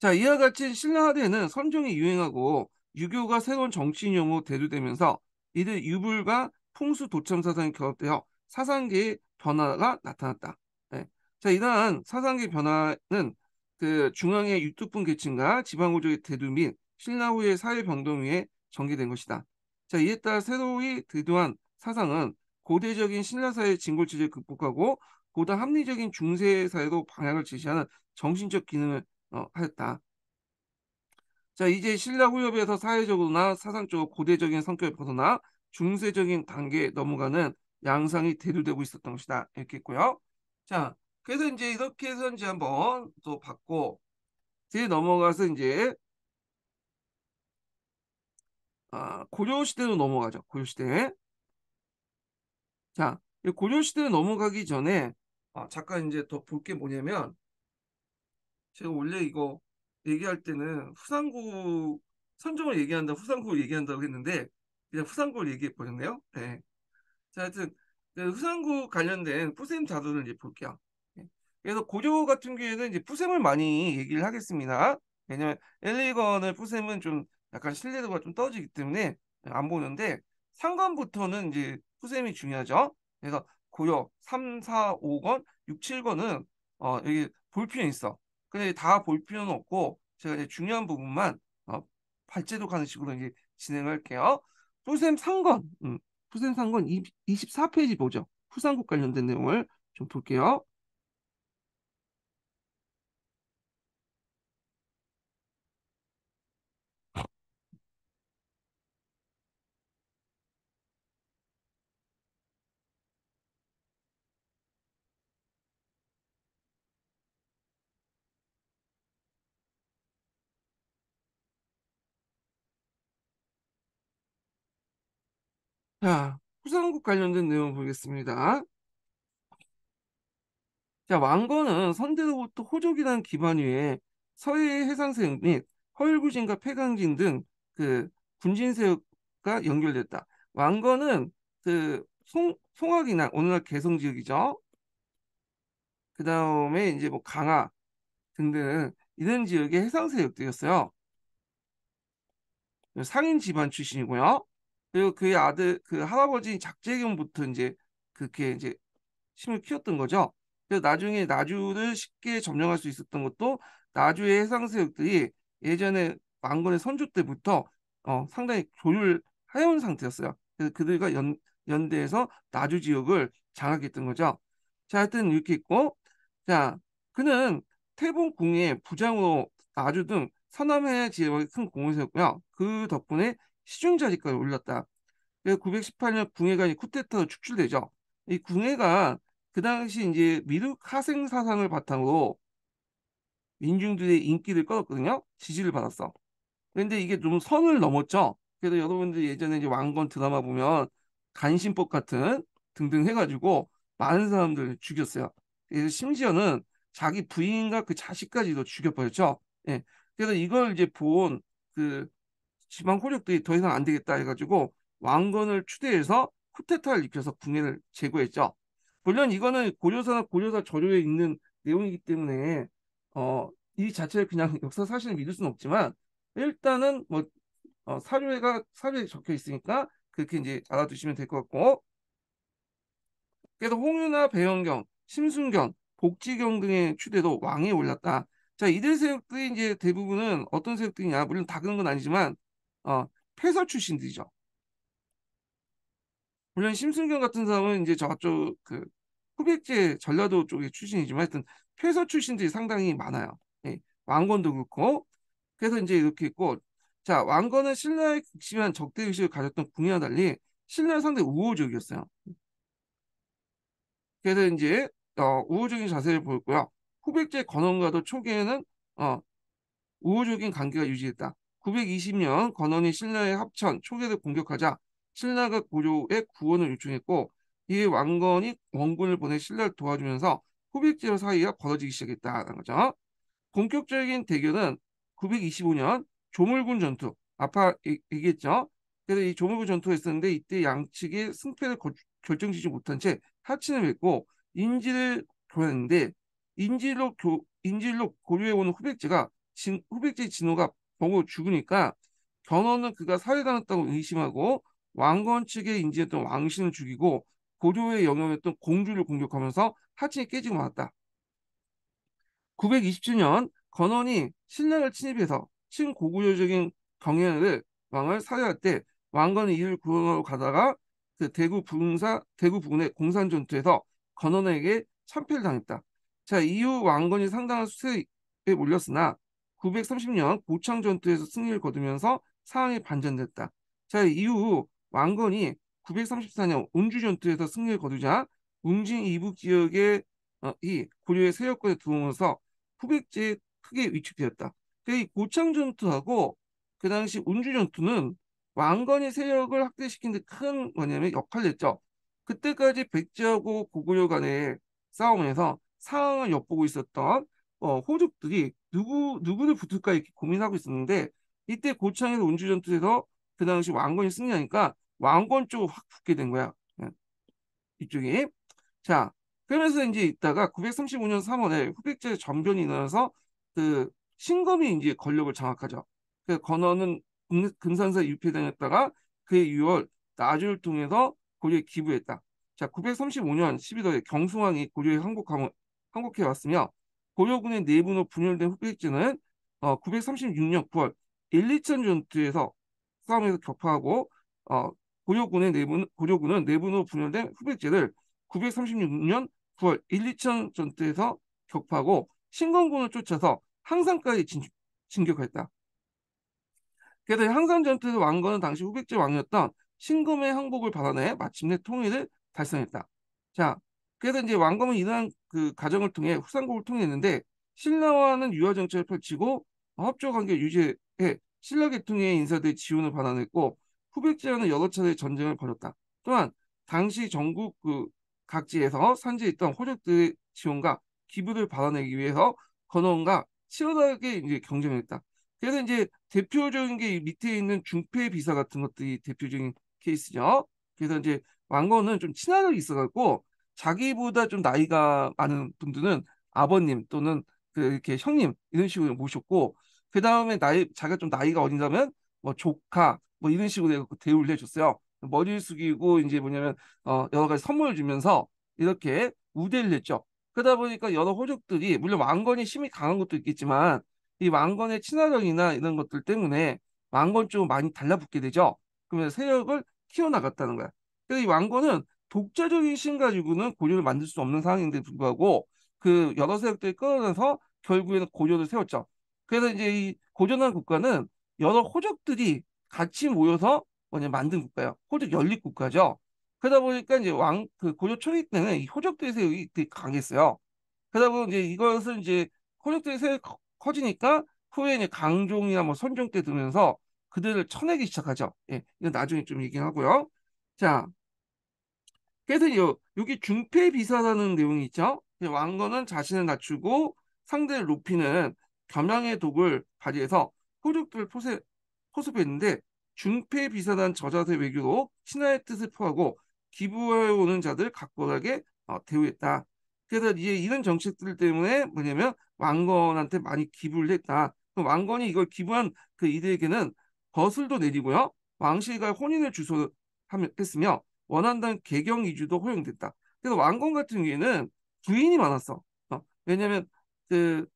자, 이와 같이 신라하대에는 선종이 유행하고 유교가 새로운 정치인 용으로 대두되면서 이들 유불과 풍수 도참 사상이 결합되어 사상계의 변화가 나타났다. 네. 자, 이러한 사상계 변화는 그 중앙의 유튜브 계층과 지방구조의 대두 및 신라 후의 사회 변동 위에 전개된 것이다. 자, 이에 따라 새로이 대두한 사상은 고대적인 신라사의 진골체제를 극복하고 보다 합리적인 중세 사회로 방향을 제시하는 정신적 기능을 어, 하였다. 자 이제 신라 후엽에서 사회적으로나 사상적으로 고대적인 성격을 벗어나 중세적인 단계에 넘어가는 양상이 대두되고 있었던 것이다. 이렇게 했고요. 자, 그래서 이제 이렇게 해서 이제 한번 또받고 뒤에 넘어가서 이제, 아, 고려시대로 넘어가죠. 고려시대. 자, 고려시대로 넘어가기 전에, 아, 잠깐 이제 더 볼 게 뭐냐면, 제가 원래 이거 얘기할 때는 후상국 선종을 얘기한다, 후상국을 얘기한다고 했는데, 그냥 후상국을 얘기해 버렸네요. 네. 자, 하여튼 그 후산구 관련된 푸셈 자료를 이제 볼게요. 예. 그래서 고려 같은 경우에는 이제 푸셈을 많이 얘기를 하겠습니다. 왜냐면 엘리건의 푸셈은 좀 약간 신뢰도가 좀 떨어지기 때문에 안 보는데 상관부터는 이제 푸셈이 중요하죠. 그래서 고려 3, 4, 5권, 6, 7권은 어, 여기 볼 필요는 있어. 근데 다 볼 필요는 없고 제가 이제 중요한 부분만 어, 발제도 가는 식으로 이제 진행할게요. 푸셈 3권, 음, 후생상권 24페이지 보죠. 후상국 관련된 내용을 좀 볼게요. 자, 후삼국 관련된 내용 보겠습니다. 자, 왕건은 선대로부터 호족이라는 기반 위에 서해의 해상세력 및 허율구진과 폐강진 등 그 군진세력과 연결됐다. 왕건은 그 송, 송악이나 오늘날 개성 지역이죠. 그 다음에 이제 뭐 강화 등등 이런 지역의 해상세력들이었어요. 상인 집안 출신이고요. 그리고 그의 아들 그 할아버지 인 작재경부터 이제 그렇게 이제 힘을 키웠던 거죠. 그래서 나중에 나주를 쉽게 점령할 수 있었던 것도 나주의 해상 세력들이 예전에 왕건의 선조 때부터 어, 상당히 조율하여온 상태였어요. 그래서 그들과 연, 연대해서 나주 지역을 장악했던 거죠. 자, 하여튼 이렇게 있고, 자, 그는 태봉궁의 부장으로 나주 등 서남해 지역에 큰 공을 세웠고요. 그 덕분에 시중자리까지 올렸다 918년 궁해가 쿠데타로 축출되죠. 이궁예가그 당시 이제 미륵 하생 사상을 바탕으로 민중들의 인기를 끌었거든요. 지지를 받았어. 그런데 이게 좀 선을 넘었죠. 그래서 여러분들 예전에 이제 왕건 드라마 보면 간신법 같은 등등 해가지고 많은 사람들을 죽였어요. 그래서 심지어는 자기 부인과 그 자식까지도 죽여버렸죠. 예. 그래서 이걸 이제 본그 지방 호력들이더 이상 안 되겠다 해가지고 왕건을 추대해서 쿠데타를 일으켜서 궁예를 제거했죠. 물론 이거는 고려사나 고려사 저료에 있는 내용이기 때문에 어, 이 자체를 그냥 역사 사실을 믿을 수는 없지만 일단은 뭐 어, 사료에가 사료에 적혀 있으니까 그렇게 이제 알아두시면 될 것 같고 그래서 홍유나 배영경, 심순경, 복지경 등의 추대도 왕에 올랐다. 자 이들 세력들이 이제 대부분은 어떤 세력들이냐 물론 다 그런 건 아니지만 어, 폐사 출신들이죠. 물론 심승경 같은 사람은 이제 저쪽 그 후백제 전라도 쪽의 출신이지만 하여튼 폐사 출신들이 상당히 많아요. 예, 왕건도 그렇고 그래서 이제 이렇게 있고 자 왕건은 신라의 극심한 적대 의식을 가졌던 궁이와 달리 신라는 상당히 우호적이었어요. 그래서 이제 어, 우호적인 자세를 보였고요. 후백제 건원과도 초기에는 어, 우호적인 관계가 유지됐다. 920년 건원이 신라의 합천 초계를 공격하자 신라가 고려의 구원을 요청했고 이 왕건이 원군을 보내 신라를 도와주면서 후백제로 사이가 벌어지기 시작했다는 거죠. 본격적인 대결은 925년 조물군 전투 아파 얘기했죠. 그래서 이 조물군 전투가 있었는데 이때 양측이 승패를 결정지지 못한 채 하친을 맺고 인질을 교환했는데 인질로 교, 인질로 고려해 오는 후백제가 진, 후백제 진호가 보고 죽으니까 견훤은 그가 살해당했다고 의심하고 왕건 측에 인지했던 왕신을 죽이고 고려에 영향했던 공주를 공격하면서 하층이 깨지고 말았다. 927년 건원이 신라를 침입해서 친고구려적인 경연을 왕을 살해할 때왕건이 이를 구원하러 가다가 그 대구 부흥사 대구 부근의 공산 전투에서 건원에게 참패를 당했다. 자 이후 왕건이 상당한 수세에 몰렸으나 930년 고창 전투에서 승리를 거두면서 상황이 반전됐다. 자, 이후 왕건이 934년 온주 전투에서 승리를 거두자 웅진 이북 지역의 어, 이 고려의 세력권에 들어오면서 후백제에 크게 위축되었다. 그이 고창 전투하고 그 당시 운주 전투는 왕건이 세력을 확대시킨 데큰 뭐냐면 역할을 했죠. 그때까지 백제하고 고구려 간의 싸움에서 상황을 엿보고 있었던 어, 호족들이 누구 누구를 붙을까 이렇게 고민하고 있었는데 이때 고창에서 운주 전투에서 그 당시 왕건이 승리하니까 왕건 쪽으로 확 붙게 된 거야. 네. 이쪽이 자 그러면서 이제 있다가 935년 3월에 후백제 전변이 일어나서 그 신검이 이제 권력을 장악하죠. 그 건어는 금산사유폐다녔다가 그해 6월 나주를 통해서 고려에 기부했다. 자, 935년 12월에 경숭왕이 고려에 항복함을, 항복해 왔으며 고려군의 내부로 분열된 후백제는 어, 936년 9월 일 2천 전투에서 싸움에서 격파하고 어, 고려군의 내부 고려군은 내부로 분열된 후백제를 936년 9월 일 2천 전투에서 격파하고 신건군을 쫓아서 항산까지 진, 진격했다. 그래서 항산 전투에서 왕건은 당시 후백제 왕이었던 신금의 항복을 받아내 마침내 통일을 달성했다. 자, 그래서 그러니까 이제 왕검은 이러한 그 과정을 통해 후삼국을 통했는데 신라와는 유화 정책을 펼치고 합조 관계 유지해 신라 계통의 인사들의 지원을 받아냈고 후백제와는 여러 차례 전쟁을 벌였다. 또한 당시 전국 그 각지에서 산지에 있던 호족들의 지원과 기부를 받아내기 위해서 건원과 치열하게 이제 경쟁했다. 그래서 이제 대표적인 게 밑에 있는 중패 비사 같은 것들이 대표적인 케이스죠. 그래서 이제 왕건은 좀 친화력이 있어갖고 자기보다 좀 나이가 많은 분들은 아버님 또는 그 이렇게 형님 이런 식으로 모셨고 그 다음에 나이 자기가 좀 나이가 어린다면 뭐 조카 뭐 이런 식으로 대우를 해줬어요. 머리 숙이고 이제 뭐냐면 어 여러 가지 선물을 주면서 이렇게 우대를 했죠. 그러다 보니까 여러 호족들이 물론 왕건이 힘이 강한 것도 있겠지만 이 왕건의 친화력이나 이런 것들 때문에 왕건 쪽으 많이 달라붙게 되죠. 그러면 세력을 키워나갔다는 거야. 그래서 이 왕건은 독자적인 신 가지고는 고려를 만들 수 없는 상황인데 불구하고 그 여러 세력들이 끌어내서 결국에는 고려를 세웠죠. 그래서 이제 이고전한 국가는 여러 호족들이 같이 모여서 뭐냐 만든 국가예요. 호적 연립 국가죠. 그러다 보니까 이제 왕 그 고려 초기 때는 이 호족들의 세력이 되게 강했어요. 그러다 보면 이제 이것을 이제 호족들의 세력이 커지니까 후에 이제 강종이나 뭐 선종 때 들면서 그들을 쳐내기 시작하죠. 예, 이건 나중에 좀 얘기하고요. 자, 그래서 요, 여기 중패 비사라는 내용이 있죠. 왕건은 자신을 낮추고 상대를 높이는 겸양의 독을 발휘해서 호륙들을 포세, 포섭했는데 중패 비사단 저자세 외교로 신하의 뜻을 포하고 기부해오는 자들 각별하게 어, 대우했다. 그래서 이제 이런 정책들 때문에 뭐냐면 왕건한테 많이 기부를 했다. 그 왕건이 이걸 기부한 그 이들에게는 거슬도 내리고요. 왕실과 혼인을 주소했으며 원한다는 개경 위주도 허용됐다. 그래서 왕건 같은 경우에는 부인이 많았어. 어? 왜냐면 그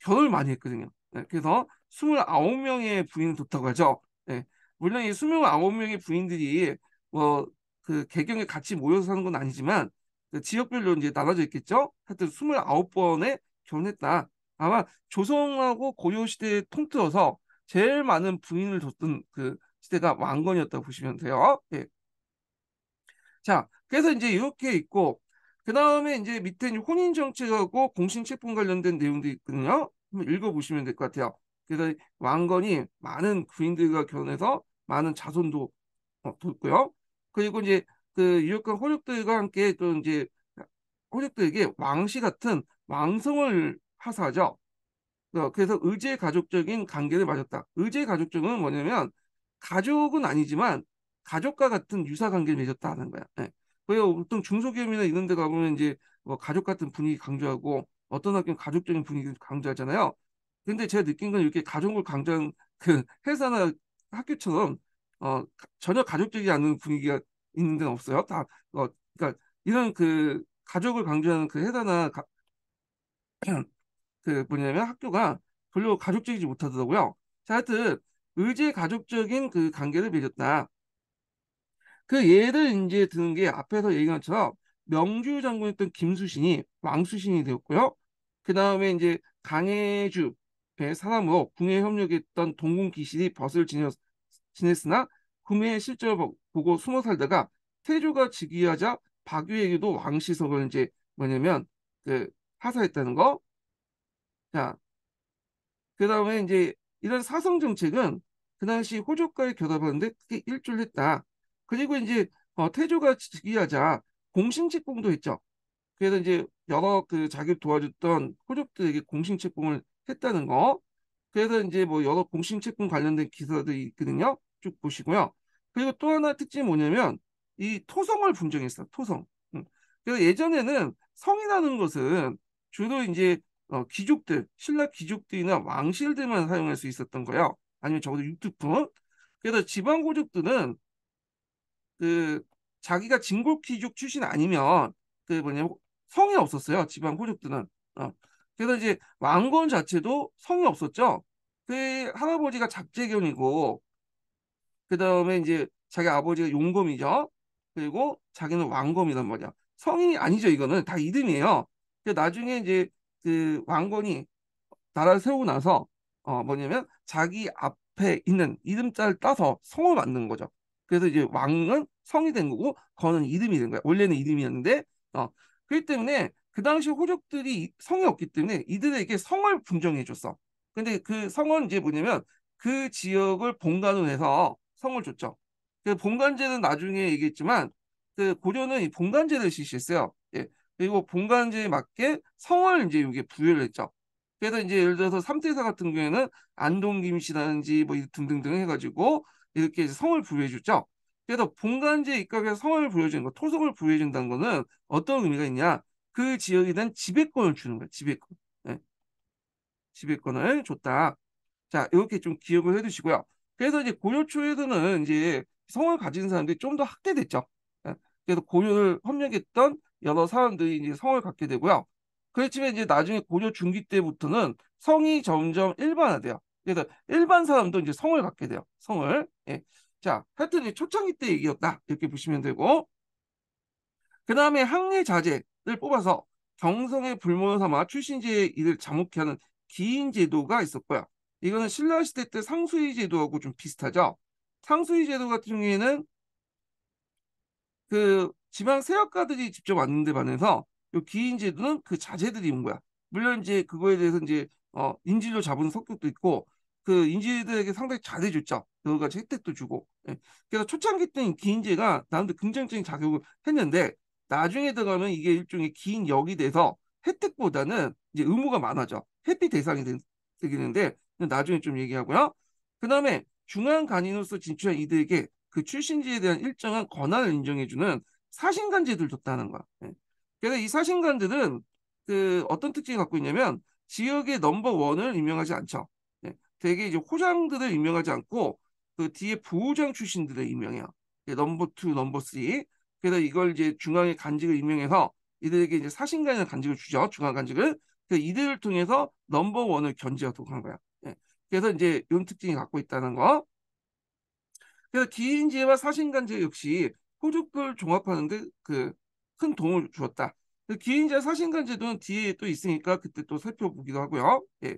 결혼을 많이 했거든요. 네, 그래서 29명의 부인을 뒀다고 하죠. 네, 물론 이 29명의 부인들이 뭐그 개경에 같이 모여서 사는 건 아니지만 그 지역별로 이제 나눠져 있겠죠. 하여튼 29번에 결혼했다. 아마 조성하고 고려 시대에 통틀어서 제일 많은 부인을 뒀던 그 시대가 왕건이었다고 보시면 돼요. 네. 자, 그래서 이제 이렇게 있고, 그 다음에 이제 밑에 혼인 정책하고 공신 책분 관련된 내용도 있거든요. 한번 읽어보시면 될 것 같아요. 그래서 왕건이 많은 부인들과 결혼해서 많은 자손도 어, 돋고요. 그리고 이제 그 유력한 호족들과 함께 또 이제 호족들에게 왕씨 같은 왕성을 하사하죠. 어, 그래서 의제 가족적인 관계를 맺았다 의제 가족적은 뭐냐면 가족은 아니지만 가족과 같은 유사 관계를 맺었다는 거야. 네. 예. 왜요? 보통 중소기업이나 이런 데 가보면 이제 뭐 가족 같은 분위기 강조하고 어떤 학교는 가족적인 분위기를 강조하잖아요. 근데 제가 느낀 건 이렇게 가족을 강조한 그 회사나 학교처럼 어, 전혀 가족적이 않은 분위기가 있는 데는 없어요. 다, 어, 그러니까 이런 그 가족을 강조하는 그 회사나 가, 그 뭐냐면 학교가 별로 가족적이지 못하더라고요. 자, 하여튼 의제 가족적인 그 관계를 맺었다. 그 예를 이제 드는 게 앞에서 얘기한 것처럼 명주 장군이었던 김수신이 왕수신이 되었고요. 그 다음에 이제 강해주 배 사람으로 궁에 협력했던 동궁 기신이 벗을 지녔, 지냈으나 궁의 실제를 보고 숨어 살다가 태조가 즉위하자 박유에게도 왕시석을 이제 뭐냐면 그 하사했다는 거. 자, 그 다음에 이제 이런 사성 정책은 그 당시 호족과의 결합하는데 크게 일조를 했다. 그리고 이제 어, 태조가 즉위하자 공신책봉도 했죠. 그래서 이제 여러 그자기 도와줬던 호족들에게 공신책봉을 했다는 거. 그래서 이제 뭐 여러 공신책봉 관련된 기사들이 있거든요. 쭉 보시고요. 그리고 또 하나 특징이 뭐냐면 이 토성을 분쟁했어. 토성. 음. 그래서 예전에는 성이라는 것은 주로 이제 어, 귀족들, 신라 귀족들이나 왕실들만 사용할 수 있었던 거예요. 아니면 적어도 육두품. 그래서 지방 고족들은 그 자기가 진골키족 출신 아니면 그 뭐냐면 성이 없었어요. 지방 호족들은. 어. 그래서 이제 왕건 자체도 성이 없었죠. 그 할아버지가 작재견이고 그 다음에 이제 자기 아버지가 용검이죠. 그리고 자기는 왕검이란 말이야. 성이 아니죠. 이거는 다 이름이에요. 그 나중에 이제 그 왕건이 나라를 세우고 나서 어 뭐냐면 자기 앞에 있는 이름자를 따서 성을 만든 거죠. 그래서 이제 왕은 성이 된 거고 거는 이름이 된 거야. 원래는 이름이었는데 어 그렇기 때문에 그 당시 호족들이 성이 없기 때문에 이들에게 성을 분정해 줬어. 근데 그 성은 이제 뭐냐면 그 지역을 본관으로 해서 성을 줬죠. 그 본관제는 나중에 얘기했지만 그 고려는 이 본관제를 실시했어요. 예. 그리고 본관제에 맞게 성을 이제 이게 부여를 했죠. 그래서 이제 예를 들어서 삼태사 같은 경우에는 안동 김씨라든지 뭐 등등등 해가지고 이렇게 성을 부여해 주죠. 그래서 본간지에입각해서 성을 부여주는 거, 토속을 부여해준다는 거는 어떤 의미가 있냐? 그 지역에 대한 지배권을 주는 거예요 지배권. 네. 지배권을 줬다. 자, 이렇게 좀 기억을 해 두시고요. 그래서 이제 고려 초에서는 이제 성을 가진 사람들이 좀 더 학대됐죠. 네. 그래서 고려를 협력했던 여러 사람들이 이제 성을 갖게 되고요. 그렇지만 이제 나중에 고려 중기 때부터는 성이 점점 일반화돼요. 그래서 일반 사람도 이제 성을 갖게 돼요. 성을. 예. 자, 하여튼 초창기 때 얘기였다. 이렇게 보시면 되고. 그 다음에 항례 자제를 뽑아서 경성의 불모로 삼아 출신제의 이을자목해 하는 기인 제도가 있었고요. 이거는 신라시대 때 상수의 제도하고 좀 비슷하죠. 상수의 제도 같은 경우에는 그 지방 세력가들이 직접 왔는 데 반해서 이 기인 제도는 그 자제들이 온 거야. 물론 이제 그거에 대해서 이제 어, 인질로 잡은 석격도 있고 그 인재들에게 상당히 잘해줬죠. 여러 가지 혜택도 주고. 예. 그래서 초창기 때는 기인재가 나름대로 긍정적인 작용을 했는데 나중에 들어가면 이게 일종의 긴 역이 돼서 혜택보다는 이제 의무가 많아져. 회피 대상이 되, 되겠는데 나중에 좀 얘기하고요. 그 다음에 중앙 간인으로서 진출한 이들에게 그 출신지에 대한 일정한 권한을 인정해주는 사신간제들 줬다는 거야. 예. 그래서 이 사신관들은 그 어떤 특징을 갖고 있냐면 지역의 넘버 원을 임명하지 않죠. 대개 이제 호장들을 임명하지 않고 그 뒤에 부호장 출신들을 임명해요. 넘버 2, 넘버 3. 그래서 이걸 이제 중앙의 간직을 임명해서 이들에게 이제 사신간의 간직을 주죠. 중앙 간직을. 그래서 이들을 통해서 넘버 원을 견제하도록 한 거야. 예. 그래서 이제 이런 특징이 갖고 있다는 거. 그래서 기인제와 사신간제 역시 호족을 종합하는데 그 큰 도움을 주었다. 기인제 사신간제도는 뒤에 또 있으니까 그때 또 살펴보기도 하고요. 예.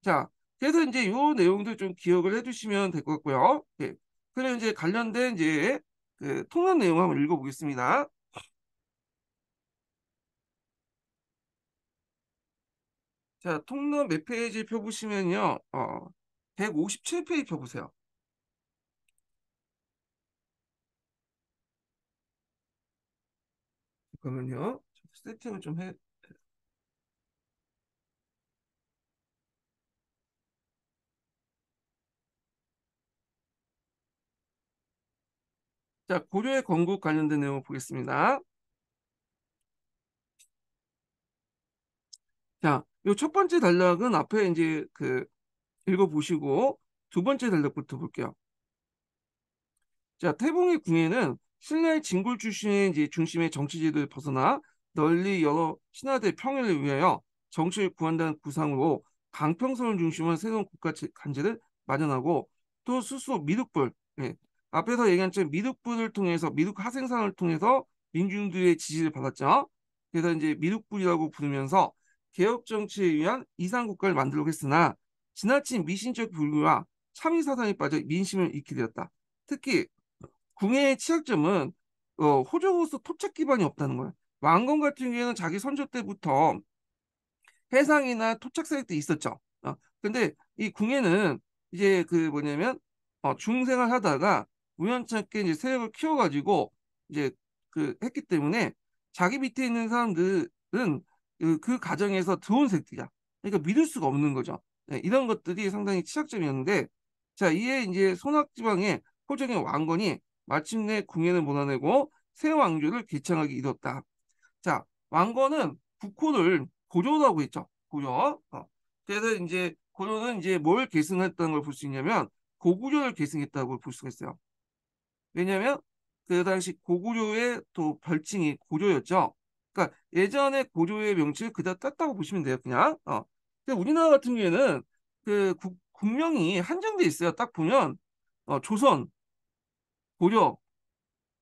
자, 그래서 이제 요 내용들 좀 기억을 해주시면 될 것 같고요. 예. 그리 이제 관련된 이제 그 통합 내용 한번 읽어보겠습니다. 자, 통론 몇 페이지 펴보시면요. 어, 157페이지 펴보세요. 잠깐만요. 세팅을 좀 해, 자, 고려의 건국 관련된 내용 보겠습니다. 자, 요첫 번째 단락은 앞에 이제 그 읽어보시고 두 번째 단락부터 볼게요. 자, 태봉의 궁에는 신라의 진골 출신의 이제 중심의 정치제도를 벗어나 널리 여러 신하들의 평화를 위하여 정치를 구한다는 구상으로 강평성을 중심으로 새로운 국가 간제를 마련하고 또 스스로 미륵불, 예, 앞에서 얘기한 좀 미륵불을 통해서 미륵 하생상을 통해서 민중들의 지지를 받았죠. 그래서 이제 미륵불이라고 부르면서 개혁 정치에 의한 이상 국가를 만들려고 했으나 지나친 미신적 분류와 참의 사상에 빠져 민심을 잃게 되었다. 특히 궁의 예 취약점은 어, 호적으로서 토착 기반이 없다는 거야. 왕건 같은 경우에는 자기 선조 때부터 해상이나 토착 사역도 있었죠. 어, 근데 이 궁예는 이제 그 뭐냐면 어, 중생을 하다가 우연찮게 이제 세력을 키워가지고 이제 그 했기 때문에 자기 밑에 있는 사람들은 그, 그 가정에서 들어온 새끼야. 그러니까 믿을 수가 없는 거죠. 네, 이런 것들이 상당히 취약점이었는데 자 이에 이제 손학지방의 호적인 왕건이 마침내 궁예를 몰아내고 새 왕조를 개창하게 이뤘다. 자 왕건은 국호를 고조라고 했죠. 고조. 어. 그래서 이제 고조는 이제 뭘 계승했다는 걸 볼 수 있냐면 고구려를 계승했다고 볼 수가 있어요. 왜냐하면 그 당시 고구려의 또 별칭이 고조였죠. 그러니까 예전에 고조의 명칭을 그대로 땄다고 보시면 돼요. 그냥. 어. 근데 우리나라 같은 경우에는 그 국, 명이 한정돼 있어요. 딱 보면 어, 조선, 고려,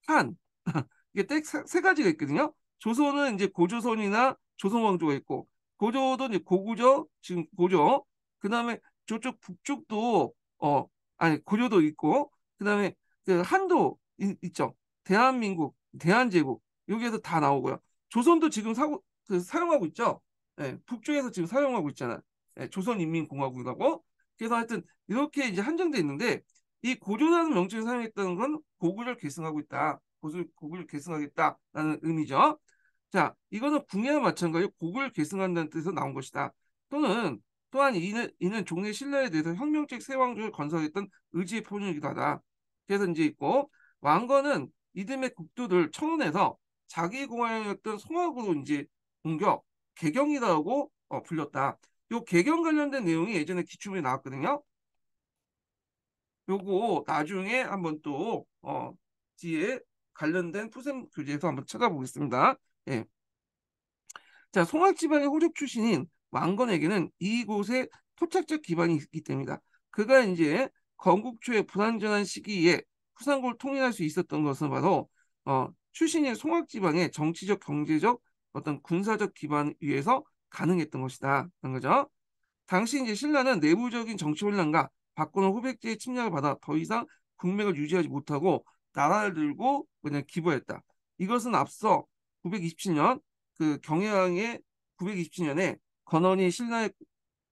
한 이게 딱 세 가지가 있거든요. 조선은 이제 고조선이나 조선왕조가 있고 고조도 이제 고구려 지금 고조 그 다음에 저쪽 북쪽도 어 아니 고려도 있고 그 다음에 그 한도 있죠. 대한민국, 대한제국 여기에서 다 나오고요. 조선도 지금 사고 그 사용하고 있죠. 예, 북쪽에서 지금 사용하고 있잖아요. 예, 조선인민공화국이라고. 그래서 하여튼 이렇게 이제 한정돼 있는데 이 고조라는 명칭을 사용했다는 건 고구려를 계승하고 있다. 고수, 고구려를 계승하겠다라는 의미죠. 자, 이거는 궁예와 마찬가지로 고구려를 계승한다는 뜻에서 나온 것이다. 또는 또한 이는, 이는 종의 신라에 대해서 혁명적 세왕조를 건설했던 의지의 표현이기도 하다. 그래서 이제 있고 왕건은 이듬해 국두들 청원에서 자기 공화였던 송악으로 이제 공격 개경이라고 어, 불렸다. 요 개경 관련된 내용이 예전에 기출문에 나왔거든요. 요거 나중에 한번 또 어, 뒤에 관련된 푸셈 교재에서 한번 찾아보겠습니다. 예. 자, 송악 지방의 호족 출신인 왕건에게는 이곳에 토착적 기반이 있기 때문이다. 그가 이제 건국 초의 불한전한 시기에 후산골 통일할 수 있었던 것은 바로 어, 출신의 송악 지방의 정치적, 경제적, 어떤 군사적 기반 위에서 가능했던 것이다. 라는 거죠. 당시 이제 신라는 내부적인 정치 혼란과 바꾸는 후백제의 침략을 받아 더 이상 국맥을 유지하지 못하고 나라를 들고 그냥 기부했다. 이것은 앞서 927년 그 경혜왕의 927년에 건원이 신라의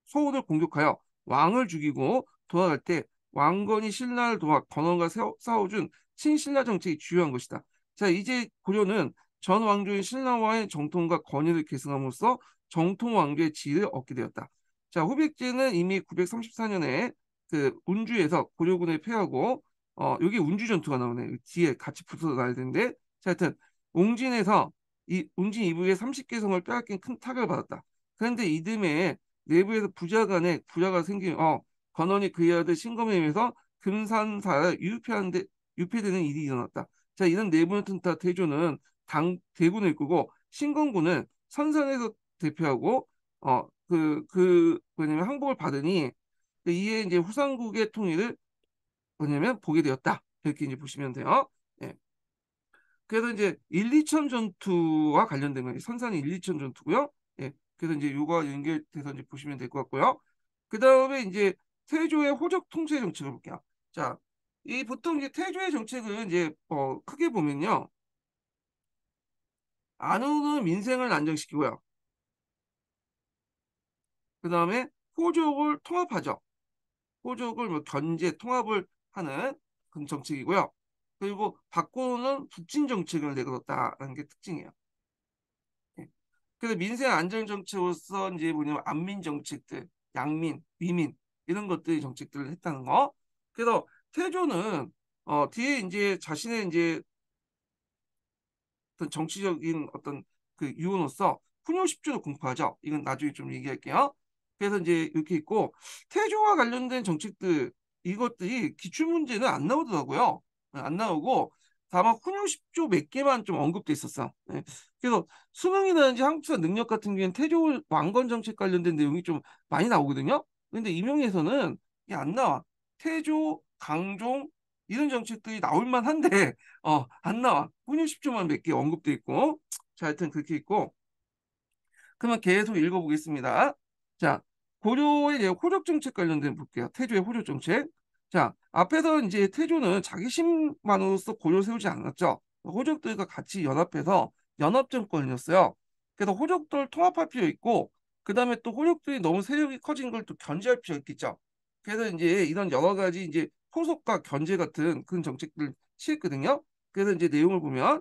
소호를 공격하여 왕을 죽이고 돌아갈 때 왕건이 신라를 도와 건원과 싸워준 친신라 정책이 주요한 것이다. 자 이제 고려는 전 왕조의 신라와의 정통과 권위를 계승함으로써 정통 왕조의 지위를 얻게 되었다. 자 호백제는 이미 934년에 그 운주에서 고려군을 패하고 어 여기 운주 전투가 나오네 그 뒤에 같이 붙어서 나야 되는데 자 하여튼 옹진에서 이 웅진 이북의 30개 성을 빼앗긴 큰 타격을 받았다. 그런데 이듬해 내부에서 부자 간에 부자가 생긴 어 관원이 그의 아들 신검에 임해서 금산사에 유폐한데, 유폐되는 일이 일어났다. 자, 이런 내분을 튼다 대조는 당, 대군을 이끌고 신검군은 선산에서 대표하고 어 그그 뭐냐면 그, 항복을 받으니 이에 이제 후삼국의 통일을 뭐냐면 보게 되었다 이렇게 이제 보시면 돼요. 예. 그래서 이제 1, 2천 전투와 관련된 거예요. 선산이 1, 2천 전투고요. 예. 그래서 이제 요거 연결돼서 이제 보시면 될 것 같고요. 그 다음에 이제 태조의 호적 통제 정책을 볼게요. 자, 이 보통 이제 태조의 정책은 이제 어, 크게 보면요. 안우는 민생을 안정시키고요. 그 다음에 호족을 통합하죠. 호족을 뭐 견제 통합을 하는 그 정책이고요. 그리고 바꾸는 북진 정책을 내걸었다라는 게 특징이에요. 예. 그래서 민생 안전 정책으로서 이제 뭐냐면 안민 정책들, 양민, 위민 이런 것들이 정책들을 했다는 거. 그래서 태조는 어, 뒤에 이제 자신의 이제 어떤 정치적인 어떤 그 이유로서 훈요 십조도 공포하죠. 이건 나중에 좀 얘기할게요. 그래서 이제 이렇게 있고 태조와 관련된 정책들 이것들이 기출 문제는 안 나오더라고요. 네, 안 나오고 다만 훈요 십조몇 개만 좀 언급돼 있었어. 네. 그래서 수능이나든제 한국사 능력 같은 경우에는 태조 왕건 정책 관련된 내용이 좀 많이 나오거든요. 근데 임용에서는 이게 안 나와. 태조, 강종 이런 정책들이 나올 만한데 어안 나와. 분유 10조만 몇 개 언급돼 있고 자 하여튼 그렇게 있고 그러면 계속 읽어보겠습니다. 자 고려의 예, 호적 정책 관련된 볼게요. 태조의 호적 정책. 자 앞에서 이제 태조는 자기 심만으로서 고려 세우지 않았죠. 호적들과 같이 연합해서 연합정권이었어요. 그래서 호적들 통합할 필요 있고 그 다음에 또 혼혁들이 너무 세력이 커진 걸 또 견제할 필요가 있겠죠. 그래서 이제 이런 여러 가지 이제 포석과 견제 같은 그런 정책들을 취했거든요. 그래서 이제 내용을 보면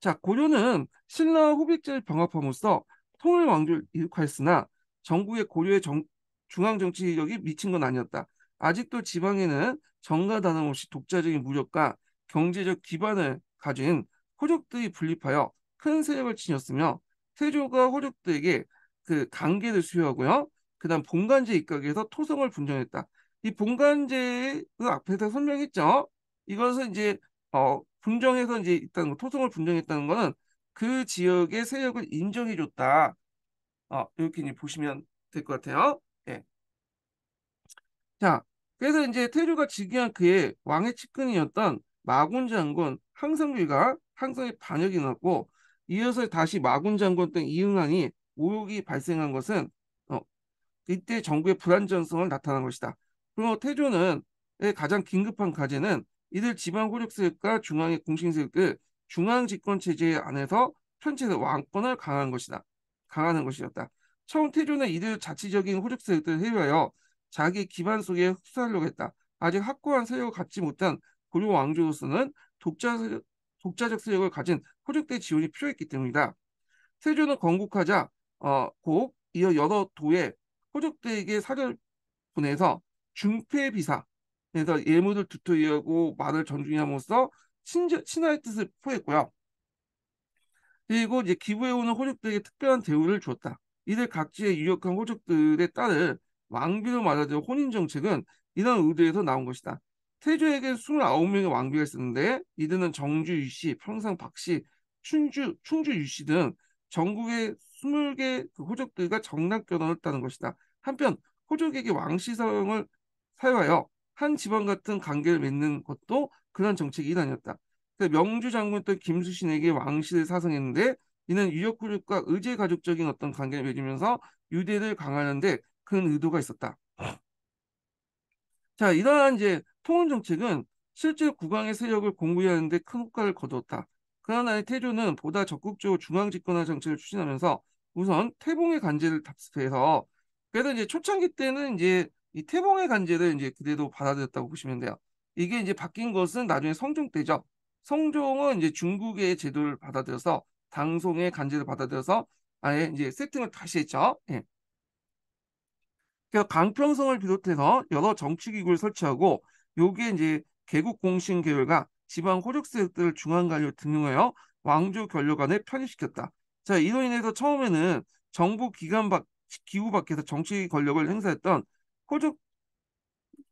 자 고려는 신라와 후백제를 병합함으로써 통일 왕조를 이룩하였으나 전국의 고려의 정, 중앙 정치 력이 미친 건 아니었다. 아직도 지방에는 정가 단원 없이 독자적인 무력과 경제적 기반을 가진 호족들이 분립하여 큰 세력을 지녔으며 태조가 호족들에게 그 강계를 수여하고요. 그다음 본간제 입각에서 토성을 분정했다. 이 본간제 그 앞에서 설명했죠. 이것은 이제 어 분정해서 이제 있다는 거, 토성을 분정했다는 거는 그 지역의 세력을 인정해줬다. 어 이렇게 이제 보시면 될 것 같아요. 예. 자, 그래서 이제 태조가 즉위한 그의 왕의 측근이었던 마군 장군 항성규가 항성의 반역이 났고 이어서 다시 마군 장군 등 이응환이 오욕이 발생한 것은 어, 이때 정부의 불안정성을 나타난 것이다. 그리고 태조는 가장 긴급한 과제는 이들 지방 호력세력과 중앙의 공신세력을 중앙 집권 체제 안에서 편체의 왕권을 강한 것이다. 강하는 것이었다. 처음 태조는 이들 자치적인 호력세력들을 해외하여 자기 기반 속에 흡수하려고 했다. 아직 확고한 세력을 갖지 못한 고려 왕조로서는 독자 세력, 독자적 세력을 가진 호적대 지원이 필요했기 때문이다. 세조는 건국하자 어, 곡 이어 여러 도에 호적대에게 사절 보내서 중패비사에서 예무를 두터이 하고 말을 전중함으로써 친하의 뜻을 포했고요. 그리고 이제 기부해오는 호족들에게 특별한 대우를 주었다. 이들 각지의 유력한 호족들의 딸을 왕비로 맞아준 혼인정책은 이런 의도에서 나온 것이다. 태조에게 29명의 왕비가 있었는데 이들은 정주 유씨, 평상 박씨, 춘주, 충주 유씨 등 전국의 20개 그 호족들과 정략 결혼을 했다는 것이다. 한편 호족에게 왕씨 사용을 사용하여 한 집안 같은 관계를 맺는 것도 그런 정책이 일환이었다. 그 명주 장군였던 김수신에게 왕실을 사성했는데 이는 유역 호족과 의제 가족적인 어떤 관계를 맺으면서 유대를 강화하는데 큰 의도가 있었다. 자, 이러한 이제 통원 정책은 실제 국왕의 세력을 공부해야 하는데 큰 효과를 거두었다. 그러나 태조는 보다 적극적으로 중앙 집권화 정책을 추진하면서 우선 태봉의 간제를 답습해서 그래서 이제 초창기 때는 이제 이 태봉의 간제를 이제 그대로 받아들였다고 보시면 돼요. 이게 이제 바뀐 것은 나중에 성종 때죠. 성종은 이제 중국의 제도를 받아들여서 당송의 간제를 받아들여서 아예 이제 세팅을 다시 했죠. 예. 그래서 강평성을 비롯해서 여러 정치기구를 설치하고 요게 이제 개국공신 계열과 지방 호족세들 중앙관료 등용하여 왕조 관료관에 편입시켰다. 자, 이로 인해서 처음에는 정부 기관 밖, 기구 밖에서 정치 권력을 행사했던 호족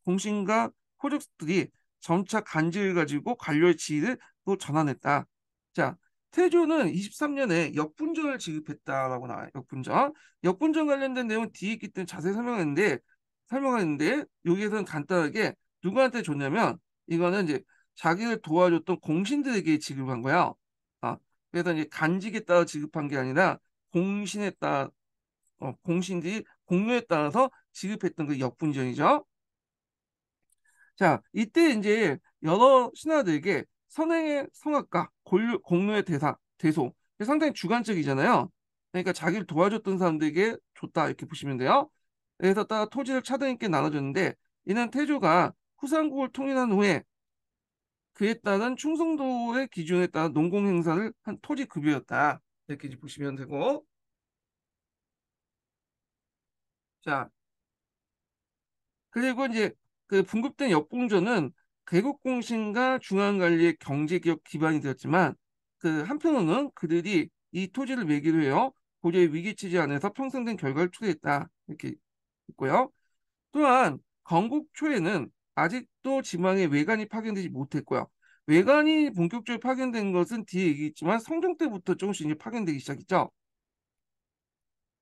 공신과 호족들이 점차 간지를 가지고 관료의 지위를 또 전환했다. 자, 태조는 23년에 역분전을 지급했다라고 나와요. 역분전. 역분전 관련된 내용은 뒤에 있기 때문에 자세히 설명했는데, 설명했는데 여기에서는 간단하게 누구한테 줬냐면, 이거는 이제 자기를 도와줬던 공신들에게 지급한 거야. 아, 그래서 이제 간직에 따라 지급한 게 아니라 공신에 따라 어, 공신들이 공로에 따라서 지급했던 그 역분전이죠. 자, 이때 이제 여러 신하들에게 선행의 성악가, 골, 공로의 대사, 대소 상당히 주관적이잖아요. 그러니까 자기를 도와줬던 사람들에게 줬다 이렇게 보시면 돼요. 그래서 따라 토지를 차등 있게 나눠줬는데 이는 태조가 후삼국을 통일한 후에 그에 따른 충성도의 기준에 따른 농공 행사를 한 토지 급여였다. 이렇게 보시면 되고 자 그리고 이제 그 분급된 역공조는 개국 공신과 중앙 관리의 경제 개혁 기반이 되었지만 그 한편으로는 그들이 이 토지를 매기로 해요 고려의 위기 체제 안에서 평생된 결과를 초래했다 이렇게 있고요. 또한 건국 초에는 아직도 지망의 외관이 파견되지 못했고요. 외관이 본격적으로 파견된 것은 뒤에 얘기했지만 성종 때부터 조금씩 이제 파견되기 시작했죠.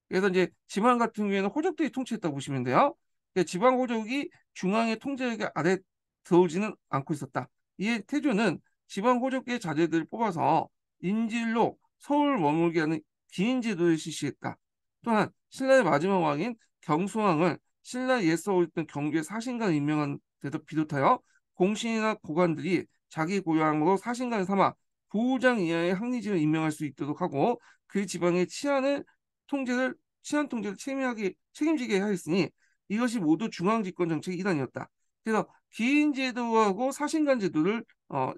그래서 이제 지방 같은 경우에는 호적들이 통치했다고 보시면 돼요. 그러니까 지방 호적이 중앙의 통제력 아래 들어오지는 않고 있었다. 이에 태조는 지방 호적계 자제들을 뽑아서 인질로 서울 머물게 하는 기인 제도를 실시했다. 또한 신라의 마지막 왕인 경수왕을 신라 옛서울던 경주의 사신관 임명한 비롯하여 공신이나 고관들이 자기 고향으로 사신간 삼아 보호장 이하의 항리지를 임명할 수 있도록 하고 그 지방의 치안을 통제를 치안 통제를 책임하게 책임지게 하였으니 이것이 모두 중앙 집권 정책 일환이었다. 그래서 기인 제도하고 사신간 제도를 어,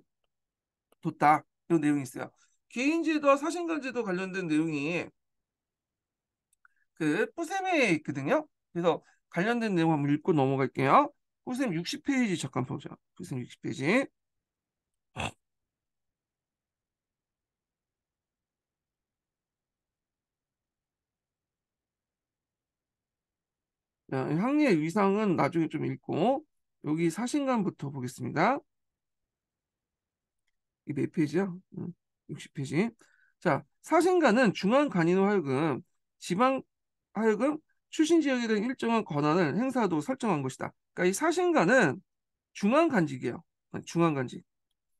뒀다 이런 내용이 있어요. 개인 제도와 사신간 제도 관련된 내용이 그 뿌셈에 있거든요. 그래서 관련된 내용 한번 읽고 넘어갈게요. 선생님 60페이지 잠깐 보자. 선생님 60페이지. 자, 항리의 위상은 나중에 좀 읽고 여기 사신관부터 보겠습니다. 이 몇 페이지야? 60페이지. 음, 자, 사신관은 중앙 간인호 하여금 지방 하여금 출신 지역에 대한 일정한 권한을 행사도 설정한 것이다. 그러니까 이 사신가는 중앙 간직이에요. 중앙 간직.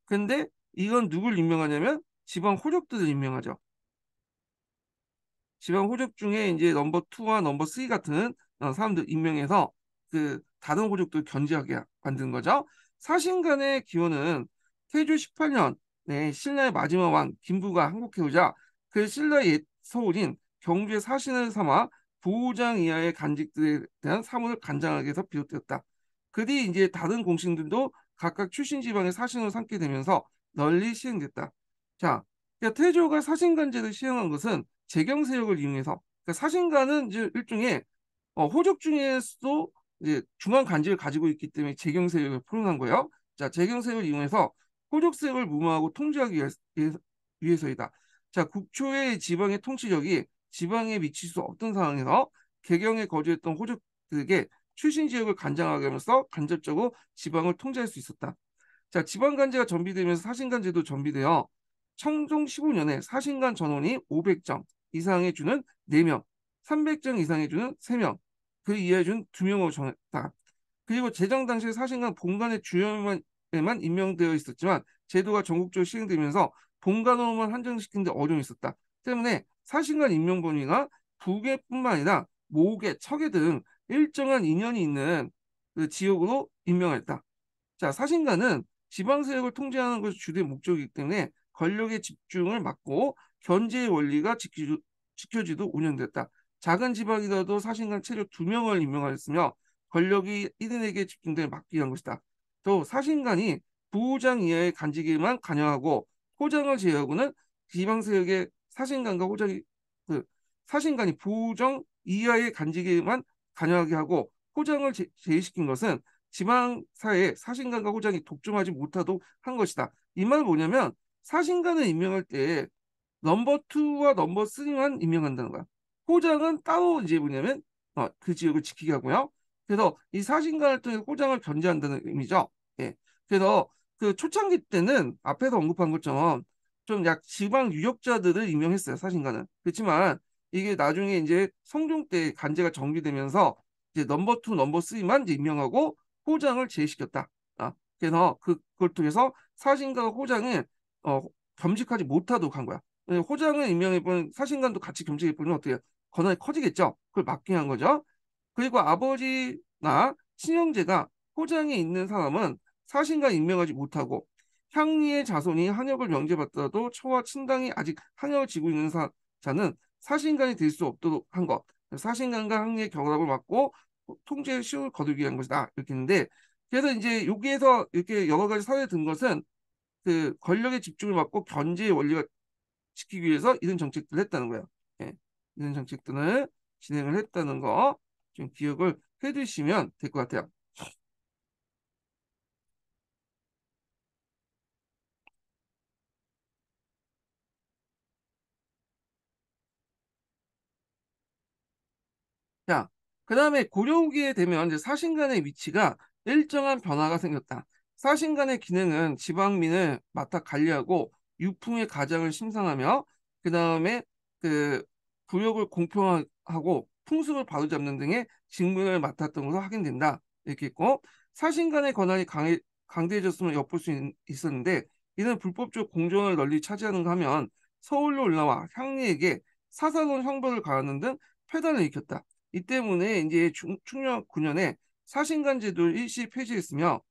근데 이건 누굴 임명하냐면 지방 호족들을 임명하죠. 지방 호족 중에 이제 넘버 2와 넘버 3 같은 어, 사람들 임명해서 그 다른 호족들 견제하게 만든 거죠. 사신간의 기원은 태조 18년에 신라의 마지막 왕 김부가 한국해오자그 신라의 서울인 경주의 사신을 삼아 부장 이하의 간직들에 대한 사무를간장하게해서 비롯되었다. 그뒤 이제 다른 공신들도 각각 출신 지방의 사신으로 삼게 되면서 널리 시행됐다. 자, 그러니까 태조가 사신간제를 시행한 것은 재경세력을 이용해서 그러니까 사신간은 이제 일종의 어, 호족 중에서도 이제 중앙 간지를 가지고 있기 때문에 재경세력을 포용한 거예요. 자, 재경세력을 이용해서 호족세력을 무마하고 통제하기 위해서, 위해서이다. 자, 국초의 지방의 통치력이 지방에 미칠 수 없던 상황에서 개경에 거주했던 호족들에게 출신 지역을 간장하게 하면서 간접적으로 지방을 통제할 수 있었다. 자, 지방간제가 전비되면서 사신간제도 전비되어 청종 15년에 사신간 전원이 500정 이상에 주는 4명, 300정 이상에 주는 3명, 그 이하에 주는 2명으로 정했다. 그리고 재정 당시 사신간 본관의 주요에만 임명되어 있었지만 제도가 전국적으로 시행되면서 본관으로만 한정시키는 데 어려움이 있었다. 때문에 사신관 임명 범위가 부계뿐만 아니라 모계, 처계 등 일정한 인연이 있는 그 지역으로 임명했다. 자, 사신관은 지방 세력을 통제하는 것이 주된 목적이기 때문에 권력의 집중을 막고 견제의 원리가 지키 지켜지도 운영됐다. 작은 지방이라도 사신관 체력 두명을 임명하였으며 권력이 이인에게 집중됨 막기 위한 것이다. 또 사신관이 부장 이하의 간직에만 관여하고 포장을 제외하고는 지방 세력의 사신관과 호적이 그 사신관이 부정 이하의 간직에만 관여하게 하고 호장을 제, 제시킨 것은 지방사회에 사신관과 호장이 독점하지 못하도록 한 것이다. 이 말은 뭐냐면 사신관을 임명할 때 넘버 투와 넘버 쓰리만 임명한다는 거야. 호장은 따로 이제 뭐냐면 어, 그 지역을 지키게 하고요. 그래서 이 사신관을 통해 호장을 견제한다는 의미죠. 예. 그래서 그 초창기 때는 앞에서 언급한 것처럼 좀약 지방 유역자들을 임명했어요 사신가는 그렇지만 이게 나중에 이제 성종 때 간제가 정비되면서 이제 넘버 투 넘버 쓰리만 임명하고 호장을 제시켰다 아, 그래서 그, 그걸 통해서 사신과 호장은 어, 겸직하지 못하도록 한 거야 예, 호장을 임명해보는 사신관도 같이 겸직해보면 어떻게 권한이 커지겠죠 그걸 막기 위한 거죠 그리고 아버지나 친형제가 호장에 있는 사람은 사신과 임명하지 못하고 향리의 자손이 한역을 명제받더라도 처와 친당이 아직 한역을 지고 있는 사, 자는 사신간이 될 수 없도록 한 것. 사신간과 항리의 결합을 막고 통제의 시효를 거두기 위한 것이다. 이렇게 했는데 그래서 이제 여기에서 이렇게 여러 가지 사례 든 것은 그 권력의 집중을 막고 견제의 원리가 지키기 위해서 이런 정책들을 했다는 거예요. 예. 이런 정책들을 진행을 했다는 거 좀 기억을 해두시면 될 것 같아요. 자, 그 다음에 고려기에 되면 이제 사신간의 위치가 일정한 변화가 생겼다. 사신간의 기능은 지방민을 맡아 관리하고 유풍의 가장을 심상하며 그 다음에 그 부역을 공평하고 풍습을 바로잡는 등의 직무를 맡았던 것으로 확인된다. 이렇게 했고 사신간의 권한이 강해, 강대해졌음을 엿볼 수 있, 었는데 이는 불법적 공정을 널리 차지하는가 하면 서울로 올라와 향리에게 사사로운 형벌을 가하는 등 폐단을 일으켰다. 이 때문에 이제 중, 충력 9년에 사신관 제도를 일시 폐지했으며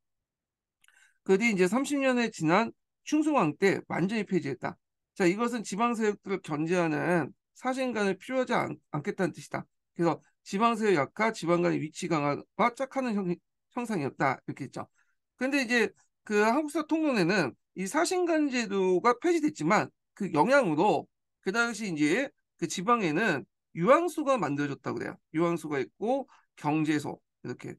그뒤 이제 30년에 지난 충성왕 때 완전히 폐지했다. 자 이것은 지방세력들을 견제하는 사신관을 필요하지 않, 않 겠다는 뜻이다. 그래서 지방세력 약화, 지방간의 위치 강화와 짝하는 형, 형상이었다 이렇게 했죠. 근데 이제 그 한국사 통론에는 이 사신관 제도가 폐지됐지만 그 영향으로 그 당시 이제 그 지방에는 유황수가 만들어졌다고 그래요. 유황수가 있고 경제소 이렇게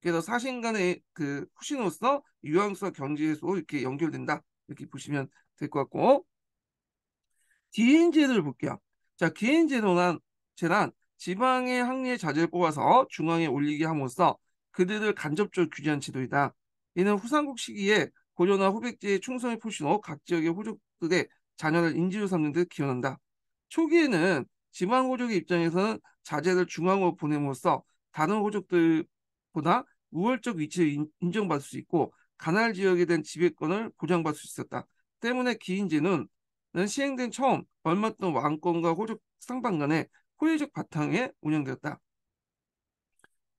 그래서 사신간의 그 후신으로서 유황수와 경제소 이렇게 연결된다 이렇게 보시면 될 것 같고 기인제도를 볼게요. 자 기인제도란 재란 지방의 항리의 자재를 뽑아서 중앙에 올리게 함으로써 그들을 간접적으로 규제한 제도이다. 이는 후삼국 시기에 고려나 후백제의 충성의 표시로 각 지역의 호족들의 자녀를 인지로 삼는 데 기원한다. 초기에는 지방 호족의 입장에서는 자재를 중앙으로 보내으로써 다른 호족들보다 우월적 위치를 인정받을 수 있고 가날 지역에 대한 지배권을 보장받을 수 있었다. 때문에 기인제는 시행된 처음 얼마 동안 왕권과 호족 쌍방 간의호의적 바탕에 운영되었다.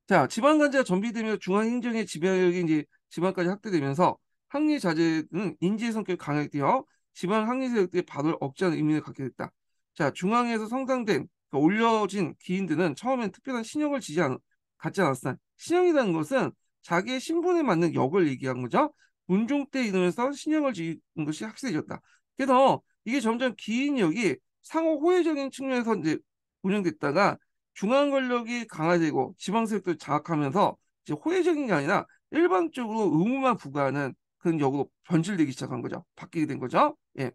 자, 지방관제가 전비되며 중앙행정의 지배력이 이제 지방까지 확대되면서 항리 자재는 인지의 성격이 강하게되어 지방 항리 세력들의 반을 억제하는 의미를 갖게 됐다. 자, 중앙에서 성장된, 그러니까 올려진 귀인들은 처음엔 특별한 신형을 지지 않, 갖지 않았어요. 신형이라는 것은 자기의 신분에 맞는 역을 얘기한 거죠. 문종 때 이르면서 신형을 지은 것이 확실해졌다. 그래서 이게 점점 귀인역이 상호 호혜적인 측면에서 이제 운영됐다가 중앙 권력이 강화되고 지방 세력도 장악하면서 이제 호혜적인 게 아니라 일방적으로 의무만 부과하는 그런 역으로 변질되기 시작한 거죠. 바뀌게 된 거죠. 예.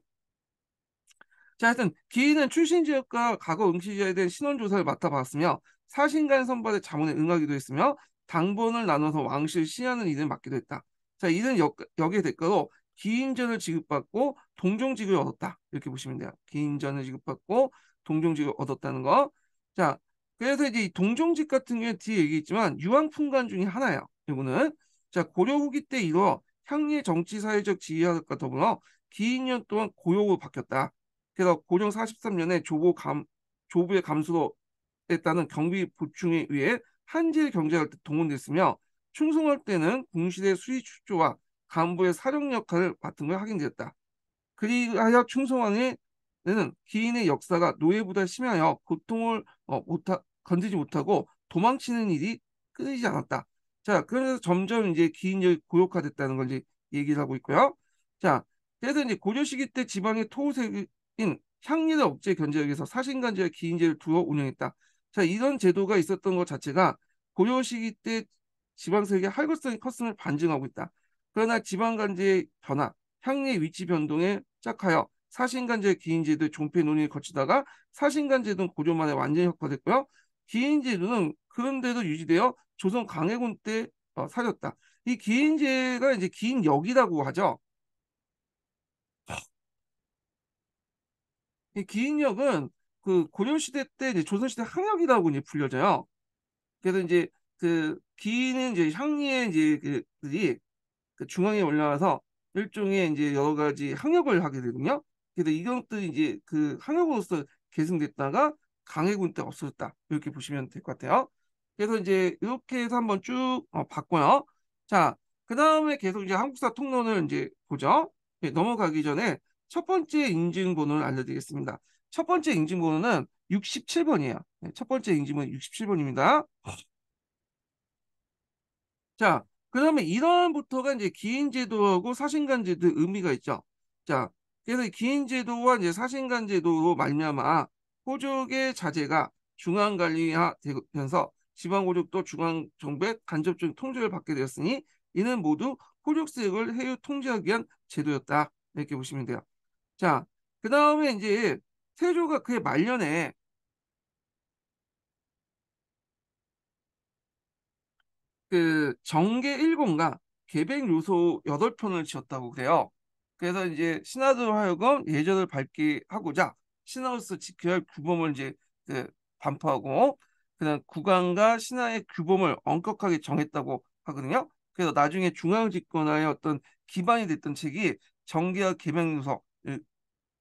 자, 하여튼 기인은 출신 지역과 과거 응시지에 대한 신원조사를 맡아봤으며 사신간 선발의 자문에 응하기도 했으며 당번을 나눠서 왕실 시하는 일을 맡기도 했다. 자, 이는 역, 역의 대가로 기인전을 지급받고 동종직을 얻었다. 이렇게 보시면 돼요. 기인전을 지급받고 동종직을 얻었다는 거. 자, 그래서 이제 이 동종직 같은 경우에 뒤에 얘기했지만 유황풍관 중에 하나예요. 이거는 자 고려 후기 때 이뤄 향리의 정치 사회적 지위와 더불어 기인년 동안 고용으로 바뀌었다. 그래서 고종 43년에 조부 감, 조부의 감수로 했다는 경비 보충에 의해 한질 지경제때 동원됐으며 충성할 때는 궁실의 수위 축조와 간부의 사령 역할을 맡은 걸 확인되었다. 그리하여 충성왕에는 기인의 역사가 노예보다 심하여 고통을 어, 못하, 건지지 못하고 도망치는 일이 끊이지 않았다. 자, 그래서 점점 이제 기인력이 고역화됐다는 걸 이제 얘기를 하고 있고요. 자, 그래서 이제 고려 시기 때 지방의 토우세이 인 향리대 업체 견제역에서 사신간제와 기인제를 두어 운영했다. 자 이런 제도가 있었던 것 자체가 고려 시기 때지방세계의 할거성이 컸음을 반증하고 있다. 그러나 지방간제의 변화, 향리의 위치 변동에 시작하여 사신간제 기인제도 종폐 논의를 거치다가 사신간제는 고려만에 완전히 혁화됐고요. 기인제도는 그런데도 유지되어 조선 강해군 때 어, 사졌다. 이 기인제가 이제 기인역이라고 하죠. 이 기인역은 그 고려시대 때 이제 조선시대 항역이라고 이제 불려져요. 그래서 이제 그 기인은 이제 향리의 이제 그들이 그 중앙에 올라와서 일종의 이제 여러 가지 항역을 하게 되거든요. 그래서 이것들이 이제 그 항역으로서 계승됐다가 강해군 때 없어졌다. 이렇게 보시면 될 것 같아요. 그래서 이제 이렇게 해서 한번 쭉 어, 봤고요. 자, 그 다음에 계속 이제 한국사 통론을 이제 보죠. 네, 넘어가기 전에 첫 번째 인증번호를 알려드리겠습니다. 첫 번째 인증번호는 67번이에요. 네, 첫 번째 인증번호 는 67번입니다. 자, 그 다음에 이러한부터가 이제 기인제도하고 사신간제도 의미가 있죠. 자, 그래서 기인제도와 이제 사신간제도로 말미암아 호족의 자제가 중앙관리하 되면서 지방호족도 중앙정부의 간접적 통제를 받게 되었으니 이는 모두 호족세액을 해유 통제하기 위한 제도였다. 이렇게 보시면 돼요. 자, 그 다음에 이제 세조가 그의 말년에 그 정계 일권과개백 요소 여덟 편을 지었다고 그래요. 그래서 이제 신하들 하여금 예전을 밝게 하고자 신하로서 지켜야 할 규범을 이제 그 반포하고 그냥 국왕과 신하의 규범을 엄격하게 정했다고 하거든요. 그래서 나중에 중앙집권하의 어떤 기반이 됐던 책이 정계와 개명 요소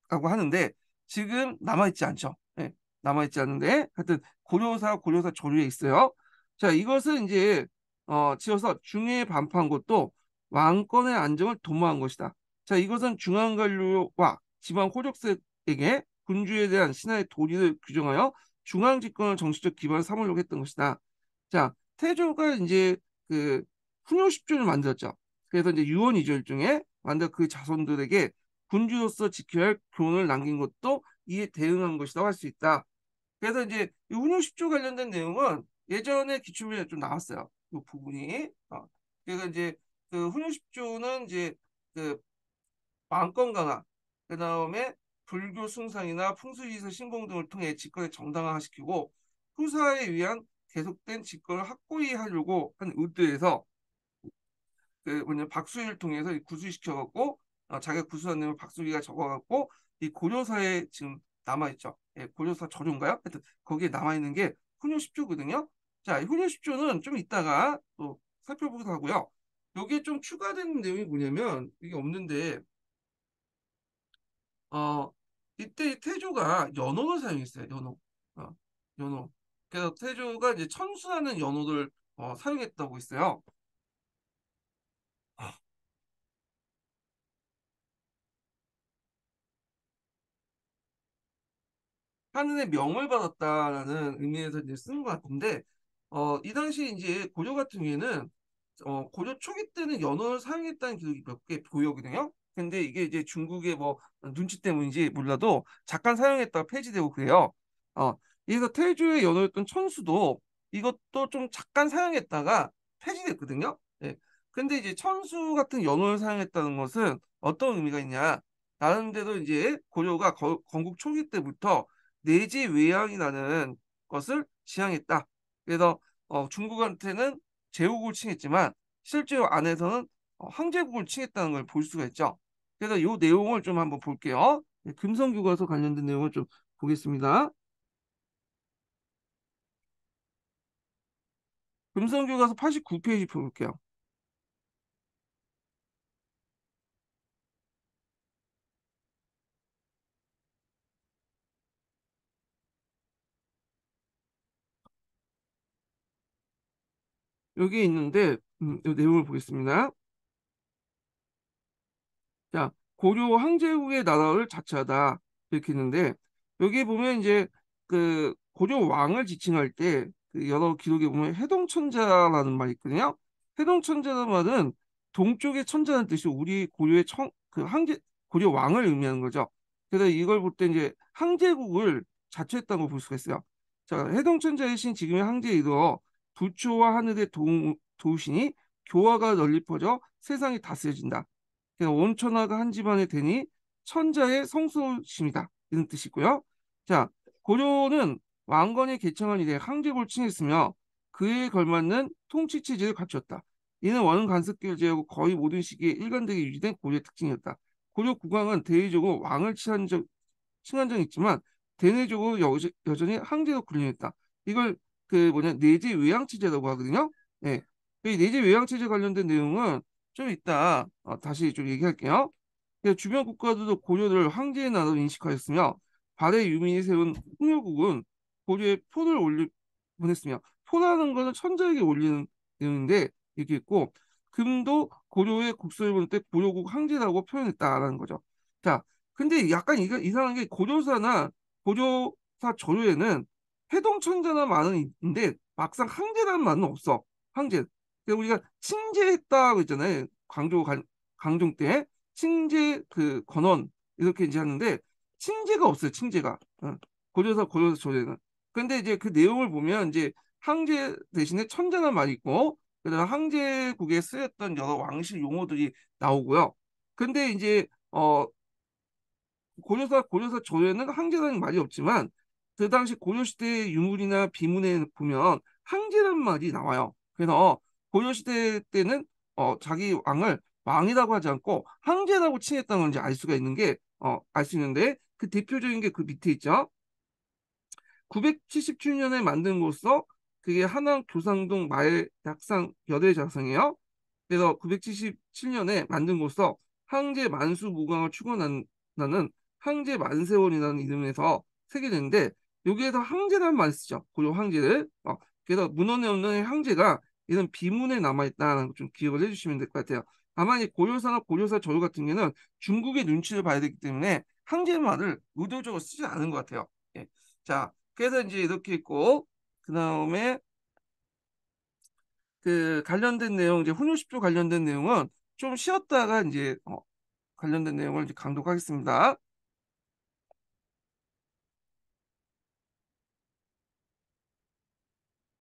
라고 예. 하는데 지금 남아있지 않죠. 예, 남아있지 않은데 하여튼 고려사 고려사 조류에 있어요. 자 이것은 이제 어, 지어서 중에 반포한 것도 왕권의 안정을 도모한 것이다. 자 이것은 중앙관료와 지방 호족세에게 군주에 대한 신하의 도리를 규정하여 중앙 집권을 정치적 기반을 삼으려고 했던 것이다. 자 태조가 이제 그 훈요 십조를 만들었죠. 그래서 이제 유언이절 중에 만들 그 자손들에게 군주로서 지켜야 할 교훈을 남긴 것도 이에 대응한 것이라고 할 수 있다. 그래서 이제 운용 10조 관련된 내용은 예전에 기출문제에 좀 나왔어요. 그 부분이. 어. 그래서 이제 그운용 10조는 이제 그 마음권 강화, 그 다음에 불교 숭상이나 풍수지서 신봉 등을 통해 집권을 정당화시키고 후사에 의한 계속된 집권을 확고히 하려고 한 의도에서 그 뭐냐 박수일 통해서 구수시켜갖고 어, 자기가 구수한 내용을 박수기가 적어갖고 이 고려사에 지금 남아있죠. 예, 고려사 저조인가요? 하여튼 거기에 남아있는 게 훈요 10조거든요. 자, 훈요 10조는 좀 이따가 또 살펴보기도 하고요. 여기에 좀추가되 내용이 뭐냐면 이게 없는데 어 이때 태조가 연호를 사용했어요. 연호. 어, 연호. 그래서 태조가 이제 천수하는 연호를 어, 사용했다고 있어요. 하늘의 명을 받았다라는 의미에서 이제 쓴것 같은데 어, 이 당시 이제 고려 같은 경우에는 어, 고려 초기 때는 연호를 사용했다는 기록이 몇 개 보이거든요. 근데 이게 이제 중국의 뭐 눈치 때문인지 몰라도 잠깐 사용했다가 폐지되고 그래요. 어, 그래서 태조의 연호였던 천수도 이것도 좀 잠깐 사용했다가 폐지됐거든요. 예. 근데 이제 천수 같은 연호를 사용했다는 것은 어떤 의미가 있냐? 나름대로 이제 고려가 건국 초기 때부터 내지 외향이 나는 것을 지향했다. 그래서 어, 중국한테는 제국을 칭했지만 실제로 안에서는 어, 황제국을 칭했다는 걸 볼 수가 있죠. 그래서 이 내용을 좀 한번 볼게요. 네, 금성교과서 관련된 내용을 좀 보겠습니다. 금성교과서 89페이지 볼게요. 여기에 있는데 음, 내용을 보겠습니다. 자, 고려 황제국의 나라를 자처하다 이렇게 있는데 여기 보면 이제 그 고려 왕을 지칭할 때그 여러 기록에 보면 해동천자라는 말이 있거든요. 해동천자라는 말은 동쪽의 천자는 뜻이 우리 고려의 청, 그 황제 고려 왕을 의미하는 거죠. 그래서 이걸 볼 때 이제 항제국을 자처했다고 볼 수가 있어요. 자, 해동천자의 신 지금의 항제이도 부처와 하늘의 도, 도우신이 교화가 널리 퍼져 세상이 다스려진다. 그러니천화가한 집안에 되니 천자의 성소심이다. 이런 뜻이고요. 자, 고려는 왕건의 개청한 이래 항제골칭했으며 그에 걸맞는 통치체제를 갖추었다 이는 원은 간섭결제하고 거의 모든 시기에 일관되게 유지된 고려의 특징이었다. 고려 국왕은 대의적으로 왕을 칭한 적, 칭한 적이 있지만 대내적으로 여, 여전히 항제로 군림했다. 이걸 그 뭐냐 내재 외양 체제라고 하거든요. 네. 예. 이 그 내재 외양 체제 관련된 내용은 좀 이따 어, 다시 좀 얘기할게요. 예, 주변 국가들도 고려를 황제의 나라로 인식하였으며 발해 유민이 세운 홍여국은 고려에 표를 올리 보냈으며 표라는 것은 천자에게 올리는 내용인데 이렇게 있고 금도 고려의 국소를 보낼 때 고려국 황제라고 표현했다라는 거죠. 자, 근데 약간 이상한 게 고려사나 고려사 조료에는 해동천자는 말은 있는데 막상 항제란는 말은 없어. 항제. 우리가 칭제했다고 했잖아요. 광조 강종 때 칭제 그 건원 이렇게 이제 하는데 칭제가 없어요. 칭제가 어. 고려사고려사조례는 근데 이제 그 내용을 보면 이제 항제 대신에 천자는 말이 있고 그다음 항제국에 쓰였던 여러 왕실 용어들이 나오고요. 근데 이제 어고려사고려사조례는 항제라는 말이 없지만 그 당시 고려시대 유물이나 비문에 보면 항제란 말이 나와요. 그래서 고려시대 때는 어, 자기 왕을 왕이라고 하지 않고 항제라고 칭했다는 건지 알 수가 있는 게, 어, 알 수 있는데 그 대표적인 게 그 밑에 있죠. 977년에 만든 곳으로 그게 한왕 조상동 마을 약상 여대작상이에요. 그래서 977년에 만든 곳으로 항제 만수 무강을 추구하는 항제 만세원이라는 이름에서 새겨졌는데 여기에서 항제란 말 쓰죠. 고려 항제를. 어, 그래서 문헌에 없는 항제가 이런 비문에 남아있다는 좀 기억을 해주시면 될 것 같아요. 다만 이 고려사나 고려사 저류 같은 경우는 중국의 눈치를 봐야 되기 때문에 항제말을 의도적으로 쓰지 않은 것 같아요. 예. 자, 그래서 이제 이렇게 있고 그 다음에 그 관련된 내용 이제 훈육십조 관련된 내용은 좀 쉬었다가 이제 어, 관련된 내용을 이제 강독하겠습니다.